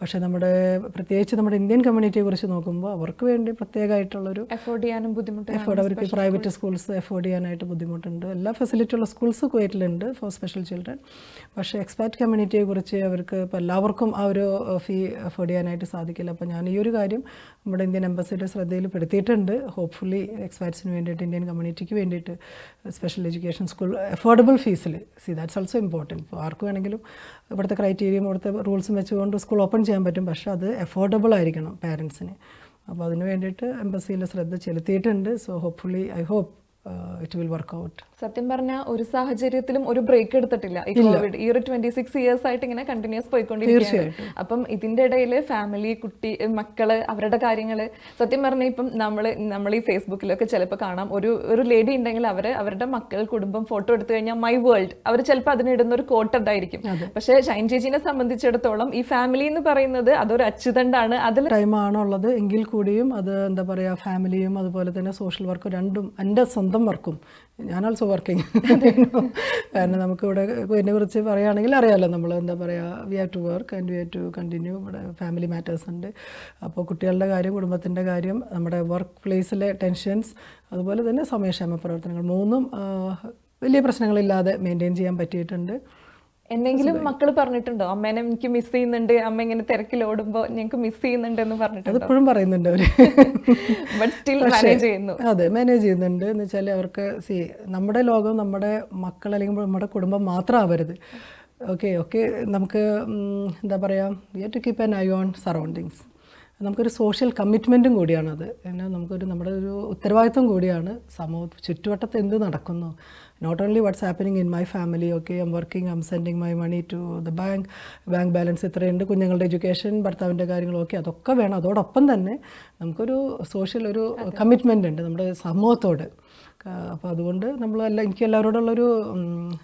പക്ഷേ നമ്മുടെ പ്രത്യേകിച്ച് നമ്മുടെ ഇന്ത്യൻ കമ്മ്യൂണിറ്റിയെ കുറിച്ച് നോക്കുമ്പോൾ അവർക്ക് വേണ്ടി പ്രത്യേകമായിട്ടുള്ളൊരു എഫോർഡ് ചെയ്യാനും ബുദ്ധിമുട്ട് എഫോർഡ് അവർക്ക് പ്രൈവറ്റ് സ്കൂൾസ് എഫോർഡ് ചെയ്യാനായിട്ട് ബുദ്ധിമുട്ടുണ്ട് എല്ലാ ഫെസിലിറ്റിയുള്ള സ്കൂൾസ് കുവൈറ്റിലുണ്ട് ഫോർ സ്പെഷ്യൽ ചിൽഡ്രൻ പക്ഷേ എക്സ്പാറ്റ് കമ്മ്യൂണിറ്റിയെ കുറിച്ച് അവർക്ക് ഇപ്പോൾ എല്ലാവർക്കും ആ ഒരു ഫീ എഫോർഡ് ചെയ്യാനായിട്ട് സാധിക്കില്ല അപ്പോൾ ഞാൻ ഈ ഒരു കാര്യം നമ്മുടെ ഇന്ത്യൻ എംബസിയുടെ ശ്രദ്ധയിൽ പെടുത്തിയിട്ടുണ്ട് ഹോപ്പ്ഫുള്ളി എക്സ്പാറ്റ്സിന് വേണ്ടിയിട്ട് ഇന്ത്യൻ കമ്മ്യൂണിറ്റിക്ക് വേണ്ടിയിട്ട് special education education school affordable ഫീസിൽ സി ദാറ്റ്സ് ഓൾസോ ഇമ്പോർട്ടൻറ്റ് ഇപ്പോൾ ആർക്ക് വേണമെങ്കിലും ഇവിടുത്തെ ക്രൈറ്റീരിയയും ഇവിടുത്തെ റൂൾസും വെച്ചുകൊണ്ട് സ്കൂൾ ഓപ്പൺ ചെയ്യാൻ പറ്റും പക്ഷേ അത് അഫോർഡബിൾ ആയിരിക്കണം പാരൻസിന് അപ്പോൾ അതിന് വേണ്ടിയിട്ട് എംബസിയിലെ ശ്രദ്ധ ചെലുത്തിയിട്ടുണ്ട് so hopefully I hope it will work out സത്യം പറഞ്ഞാൽ ഒരു സാഹചര്യത്തിലും ഒരു ബ്രേക്ക് എടുത്തിട്ടില്ല ഈ കോവിഡ് ഈ ഒരു ട്വന്റി സിക്സ് ഇയേഴ്സ് ആയിട്ട് ഇങ്ങനെ കണ്ടിന്യൂസ് പോയിക്കൊണ്ടിരിക്കുകയാണ് അപ്പം ഇതിന്റെ ഇടയിൽ ഫാമിലി കുട്ടി മക്കള് അവരുടെ കാര്യങ്ങള് സത്യം പറഞ്ഞാൽ ഇപ്പം നമ്മൾ നമ്മൾ ഈ ഫേസ്ബുക്കിലൊക്കെ ചിലപ്പോൾ കാണാം ഒരു ഒരു ലേഡി ഉണ്ടെങ്കിൽ അവര് അവരുടെ മക്കൾ കുടുംബം ഫോട്ടോ എടുത്തു കഴിഞ്ഞാൽ മൈ വേൾഡ് അവർ ചിലപ്പോൾ അതിനിടുന്ന ഒരു കോട്ട് ഉണ്ടായിരിക്കും പക്ഷേ ഷൈൻ ചേച്ചിനെ സംബന്ധിച്ചിടത്തോളം ഈ ഫാമിലി എന്ന് പറയുന്നത് അതൊരു അച്യുതണ്ടാണ് അതിൽ ടൈമാണുള്ളത് എങ്കിൽ കൂടിയും അത് എന്താ പറയാ ഫാമിലിയും അതുപോലെ തന്നെ സോഷ്യൽ വർക്കും രണ്ടും എന്റെ സ്വന്തം സ്വന്തം വർക്കും ഞാൻ ആൾസോ വർക്കിംഗ് കാരണം നമുക്കിവിടെ ഇതിനെ കുറിച്ച് പറയുകയാണെങ്കിൽ അറിയാമല്ലോ നമ്മൾ എന്താ പറയുക we have to work and we have to continue ഇവിടെ ഫാമിലി മാറ്റേഴ്സ് ഉണ്ട് അപ്പോൾ കുട്ടികളുടെ കാര്യം കുടുംബത്തിൻ്റെ കാര്യം നമ്മുടെ വർക്ക് പ്ലേസിലെ ടെൻഷൻസ് അതുപോലെ തന്നെ സമയക്ഷേമ പ്രവർത്തനങ്ങൾ മൂന്നും വലിയ പ്രശ്നങ്ങളില്ലാതെ മെയിൻറ്റെയിൻ ചെയ്യാൻ പറ്റിയിട്ടുണ്ട് എന്തെങ്കിലും മക്കൾ പറഞ്ഞിട്ടുണ്ടോ അമ്മേനെ എനിക്ക് മിസ് ചെയ്യുന്നുണ്ട് അമ്മ ഇങ്ങനെ തിരക്കിൽ ഓടുമ്പോ ഞങ്ങൾക്ക് മിസ് ചെയ്യുന്നുണ്ട് എന്ന് പറഞ്ഞിട്ടുണ്ട് എപ്പോഴും പറയുന്നുണ്ട് അവര് ബട്ട് സ്റ്റിൽ മാനേജ് ചെയ്യുന്നു അതെ മാനേജ് ചെയ്യുന്നുണ്ട് എന്ന് വെച്ചാൽ അവർക്ക് സി നമ്മുടെ ലോകം നമ്മുടെ മക്കൾ അല്ലെങ്കിൽ നമ്മുടെ കുടുംബം മാത്രം ആവരുത് ഓക്കെ ഓക്കെ നമുക്ക് എന്താ പറയാ we to keep an eye on surroundings നമുക്കൊരു സോഷ്യൽ കമ്മിറ്റ്മെൻറ്റും കൂടിയാണത് പിന്നെ നമുക്കൊരു നമ്മുടെ ഒരു ഉത്തരവാദിത്വം കൂടിയാണ് സമൂഹ ചുറ്റുവട്ടത്ത് എന്ത് നടക്കുന്നു not only what's happening in my family okay am working am sending my money to the bank bank balance ഇത്രയുണ്ട് കുഞ്ഞുങ്ങളുടെ എഡ്യൂക്കേഷൻ ഭർത്താവിൻ്റെ കാര്യങ്ങളൊക്കെ അതൊക്കെ വേണം അതോടൊപ്പം തന്നെ നമുക്കൊരു സോഷ്യൽ ഒരു കമ്മിറ്റ്മെൻ്റ് ഉണ്ട് നമ്മുടെ സമൂഹത്തോട് അപ്പോൾ അതുകൊണ്ട് നമ്മൾ എല്ലാ എനിക്ക് എല്ലാവരോടുള്ളൊരു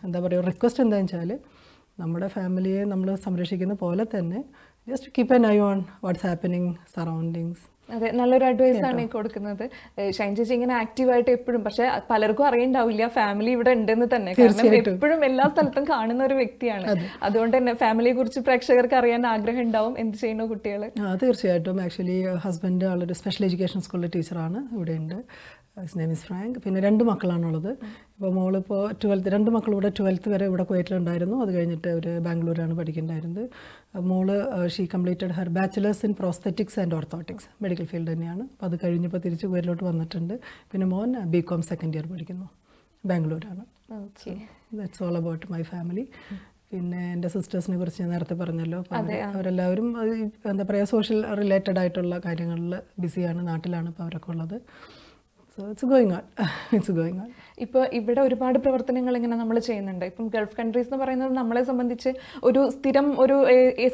എന്താ പറയുക റിക്വസ്റ്റ് എന്താണെന്ന് വെച്ചാൽ നമ്മുടെ ഫാമിലിയെ നമ്മൾ സംരക്ഷിക്കുന്ന പോലെ തന്നെ just keep an eye on what's happening surroundings അതെ നല്ലൊരു അഡ്വൈസ് ആണ് കൊടുക്കുന്നത് ഷൈൻ ചേച്ചി ഇങ്ങനെ ആക്റ്റീവായിട്ട് എപ്പോഴും പക്ഷെ പലർക്കും അറിയണ്ടാവില്ല ഫാമിലി ഇവിടെ ഉണ്ടെന്ന് തന്നെ കാരണം എപ്പോഴും എല്ലാ സ്ഥലത്തും കാണുന്ന ഒരു വ്യക്തിയാണ് അതുകൊണ്ട് തന്നെ ഫാമിലിയെ കുറിച്ച് പ്രേക്ഷകർക്ക് അറിയാൻ ആഗ്രഹം ഉണ്ടാവും എന്ത് ചെയ്യണോ കുട്ടികൾ തീർച്ചയായിട്ടും ആക്ച്വലി ഹസ്ബൻഡ് ആളൊരു സ്പെഷ്യൽ എഡ്യൂക്കേഷൻ സ്കൂളിലെ ടീച്ചറാണ് ഇവിടെ ഉണ്ട് ഹിസ് നെയിം ഇസ് ഫ്രാങ്ക് പിന്നെ രണ്ട് മക്കളാണുള്ളത് ഇപ്പോൾ മോളിപ്പോൾ ട്വൽത്ത് രണ്ട് മക്കളും ഇവിടെ ട്വൽത്ത് വരെ ഇവിടെ കുവൈറ്റിലുണ്ടായിരുന്നു അത് കഴിഞ്ഞിട്ട് അവർ ബാംഗ്ലൂരാണ് പഠിക്കേണ്ടായിരുന്നത് മോള് she completed her bachelors in prosthetics and orthotics medical field തന്നെയാണ് അപ്പോൾ അത് കഴിഞ്ഞപ്പോൾ തിരിച്ച് കുവൈറ്റിലോട്ട് വന്നിട്ടുണ്ട് പിന്നെ മോൻ ബി കോം സെക്കൻഡ് ഇയർ പഠിക്കുന്നു ബാംഗ്ലൂരാണ് that's all about my family പിന്നെ എൻ്റെ സിസ്റ്റേഴ്സിനെ കുറിച്ച് ഞാൻ നേരത്തെ പറഞ്ഞല്ലോ അവരെല്ലാവരും എന്താ പറയുക സോഷ്യൽ റിലേറ്റഡ് ആയിട്ടുള്ള കാര്യങ്ങളിൽ ബിസിയാണ് നാട്ടിലാണ് ഇപ്പോൾ അവരൊക്കെ ഉള്ളത് So it's going on. it's going on. ഇപ്പോൾ ഇവിടെ ഒരുപാട് പ്രവർത്തനങ്ങൾ ഇങ്ങനെ നമ്മൾ ചെയ്യുന്നുണ്ട് ഇപ്പം ഗൾഫ് കൺട്രീസ് എന്ന് പറയുന്നത് നമ്മളെ സംബന്ധിച്ച് ഒരു സ്ഥിരം ഒരു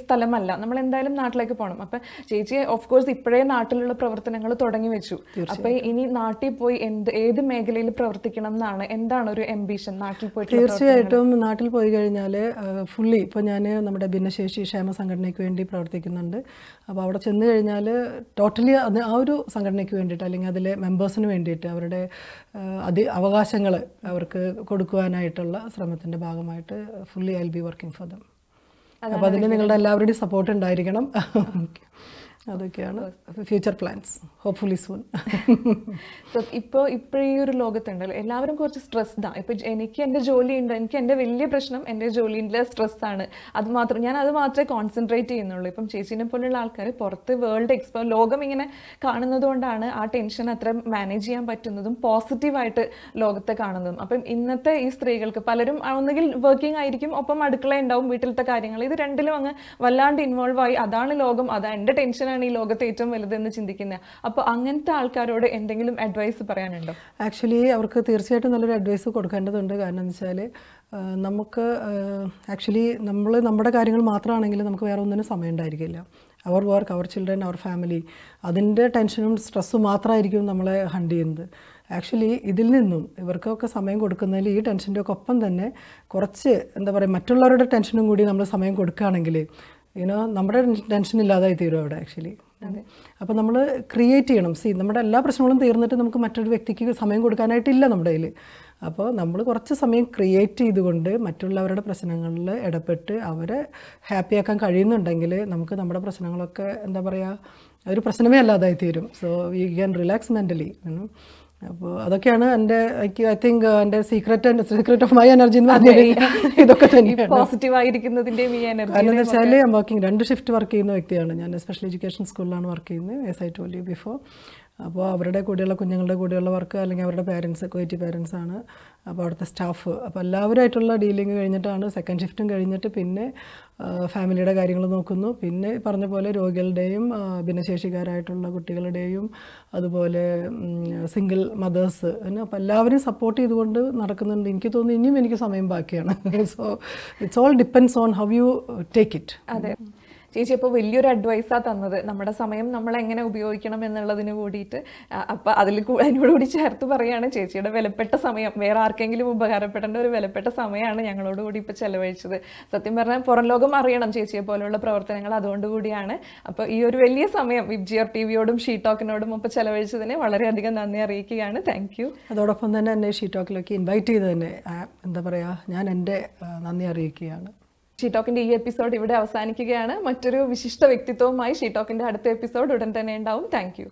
സ്ഥലമല്ല നമ്മൾ എന്തായാലും നാട്ടിലേക്ക് പോകണം അപ്പം ചേച്ചി ഓഫ് കോഴ്സ് ഇപ്പോഴേ നാട്ടിലുള്ള പ്രവർത്തനങ്ങൾ തുടങ്ങി വെച്ചു അപ്പം ഇനി നാട്ടിൽ പോയി എന്ത് ഏത് മേഖലയിൽ പ്രവർത്തിക്കണം എന്നാണ് എന്താണ് ഒരു എംബിഷൻ നാട്ടിൽ പോയി തീർച്ചയായിട്ടും നാട്ടിൽ പോയി കഴിഞ്ഞാൽ ഫുള്ളി ഇപ്പോൾ ഞാൻ നമ്മുടെ ഭിന്നശേഷി ക്ഷേമ സംഘടനയ്ക്ക് വേണ്ടി പ്രവർത്തിക്കുന്നുണ്ട് അപ്പോൾ അവിടെ ചെന്ന് കഴിഞ്ഞാൽ ടോട്ടലി ആ ഒരു സംഘടനയ്ക്ക് വേണ്ടിയിട്ട് അല്ലെങ്കിൽ അതിലെ മെമ്പേഴ്സിന് വേണ്ടിയിട്ട് അവരുടെ അതി അവകാശങ്ങൾ അവർക്ക് കൊടുക്കുവാനായിട്ടുള്ള ശ്രമത്തിൻ്റെ ഭാഗമായിട്ട് fully I be working for them അപ്പോൾ അതിന് നിങ്ങളുടെ എല്ലാവരുടെയും സപ്പോർട്ട് ഉണ്ടായിരിക്കണം അതൊക്കെയാണ് future plans hopefully soon so ഇപ്പോൾ ഇപ്പോൾ ഈ ഒരു ലോകത്തുണ്ടല്ലോ എല്ലാവരും കുറച്ച് സ്ട്രെസ്ഡാണ് ഇപ്പോൾ എനിക്ക് എൻ്റെ ജോലിയുണ്ട് എനിക്ക് എൻ്റെ വലിയ പ്രശ്നം എൻ്റെ ജോലിൻ്റെ സ്ട്രെസ്സാണ് അത് മാത്രം ഞാൻ അത് മാത്രമേ കോൺസെൻട്രേറ്റ് ചെയ്യുന്നുള്ളൂ ഇപ്പം ചേച്ചീനെ പോലുള്ള ആൾക്കാർ പുറത്ത് വേൾഡ് എക്സ്പോ ലോകം ഇങ്ങനെ കാണുന്നതുകൊണ്ടാണ് ആ ടെൻഷൻ അത്ര മാനേജ് ചെയ്യാൻ പറ്റുന്നതും പോസിറ്റീവായിട്ട് ലോകത്തെ കാണുന്നതും അപ്പം ഇന്നത്തെ ഈ സ്ത്രീകൾക്ക് പലരും ഒന്നുകിൽ വർക്കിംഗ് ആയിരിക്കും ഒപ്പം അടുക്കള ഉണ്ടാവും വീട്ടിലത്തെ കാര്യങ്ങൾ ഇത് രണ്ടിലും അങ്ങ് വല്ലാണ്ട് ഇൻവോൾവ് ആയി അതാണ് ലോകം അതാണ് എൻ്റെ ടെൻഷൻ തന്നെയാണ് ഈ ലോകത്തെ ഏറ്റവും വലുതെന്ന് ചിന്തിക്കുന്നത് അപ്പോൾ അങ്ങനത്തെ ആൾക്കാരോട് എന്തെങ്കിലും അഡ്വൈസ് പറയാനുണ്ടോ ആക്ച്വലി അവർക്ക് തീർച്ചയായിട്ടും നല്ലൊരു അഡ്വൈസ് കൊടുക്കേണ്ടതുണ്ട് കാരണം എന്ന് വെച്ചാൽ നമുക്ക് ആക്ച്വലി നമ്മൾ നമ്മുടെ കാര്യങ്ങൾ മാത്രമാണെങ്കിൽ നമുക്ക് വേറെ ഒന്നിനും സമയം ഉണ്ടായിരിക്കില്ല അവർ വർക്ക് അവർ ചിൽഡ്രൻ അവർ ഫാമിലി അതിൻ്റെ ടെൻഷനും സ്ട്രെസ്സും മാത്രമായിരിക്കും നമ്മളെ ഹണ്ട് ചെയ്യുന്നത് ആക്ച്വലി ഇതിൽ നിന്നും ഇവർക്കൊക്കെ സമയം കൊടുക്കുന്നതിൽ ഈ ടെൻഷൻ്റെ ഒക്കെ ഒപ്പം തന്നെ കുറച്ച് എന്താ പറയുക മറ്റുള്ളവരുടെ ടെൻഷനും കൂടി നമ്മൾ സമയം കൊടുക്കുകയാണെങ്കിൽ യുനോ നമ്മുടെ ടെൻഷൻ ഇല്ലാതായി തീരും അവിടെ ആക്ച്വലി അപ്പോൾ നമ്മൾ ക്രിയേറ്റ് ചെയ്യണം സി നമ്മുടെ എല്ലാ പ്രശ്നങ്ങളും തീർന്നിട്ട് നമുക്ക് മറ്റൊരു വ്യക്തിക്ക് സമയം കൊടുക്കാനായിട്ടില്ല നമ്മുടെ കയ്യിൽ അപ്പോൾ നമ്മൾ കുറച്ച് സമയം ക്രിയേറ്റ് ചെയ്തുകൊണ്ട് മറ്റുള്ളവരുടെ പ്രശ്നങ്ങളിൽ ഇടപെട്ട് അവരെ ഹാപ്പിയാക്കാൻ കഴിയുന്നുണ്ടെങ്കിൽ നമുക്ക് നമ്മുടെ പ്രശ്നങ്ങളൊക്കെ എന്താ പറയുക ഒരു പ്രശ്നമേ അല്ലാതായി തീരും so we can relax mentally അപ്പോൾ അതൊക്കെയാണ് എൻ്റെ എനിക്ക് ഐ തിങ്ക് uh, എൻ്റെ secret and secret of my energy എന്ന് പറഞ്ഞാൽ ഇതൊക്കെ തന്നെയാണ് പോസിറ്റീവായിരിക്കുന്നതിൻ്റെയും ഈ എനർജി എന്ന് വെച്ചാൽ വർക്കിംഗ് രണ്ട് ഷിഫ്റ്റ് വർക്ക് ചെയ്യുന്ന വ്യക്തിയാണ് ഞാൻ സ്പെഷ്യൽ എഡ്യൂക്കേഷൻ സ്കൂളിലാണ് വർക്ക് ചെയ്യുന്നത് as I told you before അപ്പോൾ അവരുടെ കൂടെയുള്ള കുഞ്ഞുങ്ങളുടെ കൂടെയുള്ള വർക്ക് അല്ലെങ്കിൽ അവരുടെ പേരൻസ് കോയറ്റി പേരൻസ് ആണ് അപ്പോൾ അവിടുത്തെ സ്റ്റാഫ് അപ്പോൾ എല്ലാവരുമായിട്ടുള്ള ഡീലിംഗ് കഴിഞ്ഞിട്ടാണ് സെക്കൻഡ് ഷിഫ്റ്റും കഴിഞ്ഞിട്ട് പിന്നെ ഫാമിലിയുടെ കാര്യങ്ങൾ നോക്കുന്നു പിന്നെ പറഞ്ഞ പോലെ രോഗികളുടെയും ഭിന്നശേഷിക്കാരായിട്ടുള്ള കുട്ടികളുടെയും അതുപോലെ സിംഗിൾ മദേഴ്സ് പിന്നെ അപ്പോൾ എല്ലാവരും സപ്പോർട്ട് ചെയ്തുകൊണ്ട് നടക്കുന്നുണ്ട് എനിക്ക് തോന്നുന്നു ഇനിയും എനിക്ക് സമയം ബാക്കിയാണ് so it's all depends on how you take it അതെ ചേച്ചി അപ്പോൾ വലിയൊരു അഡ്വൈസാണ് തന്നത് നമ്മുടെ സമയം നമ്മൾ എങ്ങനെ ഉപയോഗിക്കണം എന്നുള്ളതിന് കൂടിയിട്ട് അപ്പോൾ അതിൽ കൂടി ചേർത്ത് പറയുകയാണ് ചേച്ചിയുടെ വിലപ്പെട്ട സമയം വേറെ ആർക്കെങ്കിലും ഉപകാരപ്പെടേണ്ട ഒരു വിലപ്പെട്ട സമയമാണ് ഞങ്ങളോട് കൂടി ഇപ്പോൾ ചെലവഴിച്ചത് സത്യം പറഞ്ഞാൽ പുറം ലോകം അറിയണം ചേച്ചിയെ പോലെയുള്ള പ്രവർത്തനങ്ങൾ അതുകൊണ്ട് കൂടിയാണ് അപ്പോൾ ഈ ഒരു വലിയ സമയം വിബ്ജിയർ ടി വിയോടും ഷീ ടോക്കിനോടും ഇപ്പോൾ ചെലവഴിച്ചതിന് വളരെയധികം നന്ദി അറിയിക്കുകയാണ് താങ്ക് യു അതോടൊപ്പം തന്നെ എന്നെ ഷീ ഇൻവൈറ്റ് ചെയ്ത് തന്നെ എന്താ പറയുക ഞാൻ എൻ്റെ നന്ദി അറിയിക്കുകയാണ് ഷീടോക്കിന്റെ ഈ എപ്പിസോഡ് ഇവിടെ അവസാനിക്കുകയാണ് മറ്റൊരു വിശിഷ്ട വ്യക്തിത്വവുമായി ഷീടോക്കിന്റെ അടുത്ത എപ്പിസോഡ് ഉടൻ തന്നെ ഉണ്ടാവും താങ്ക്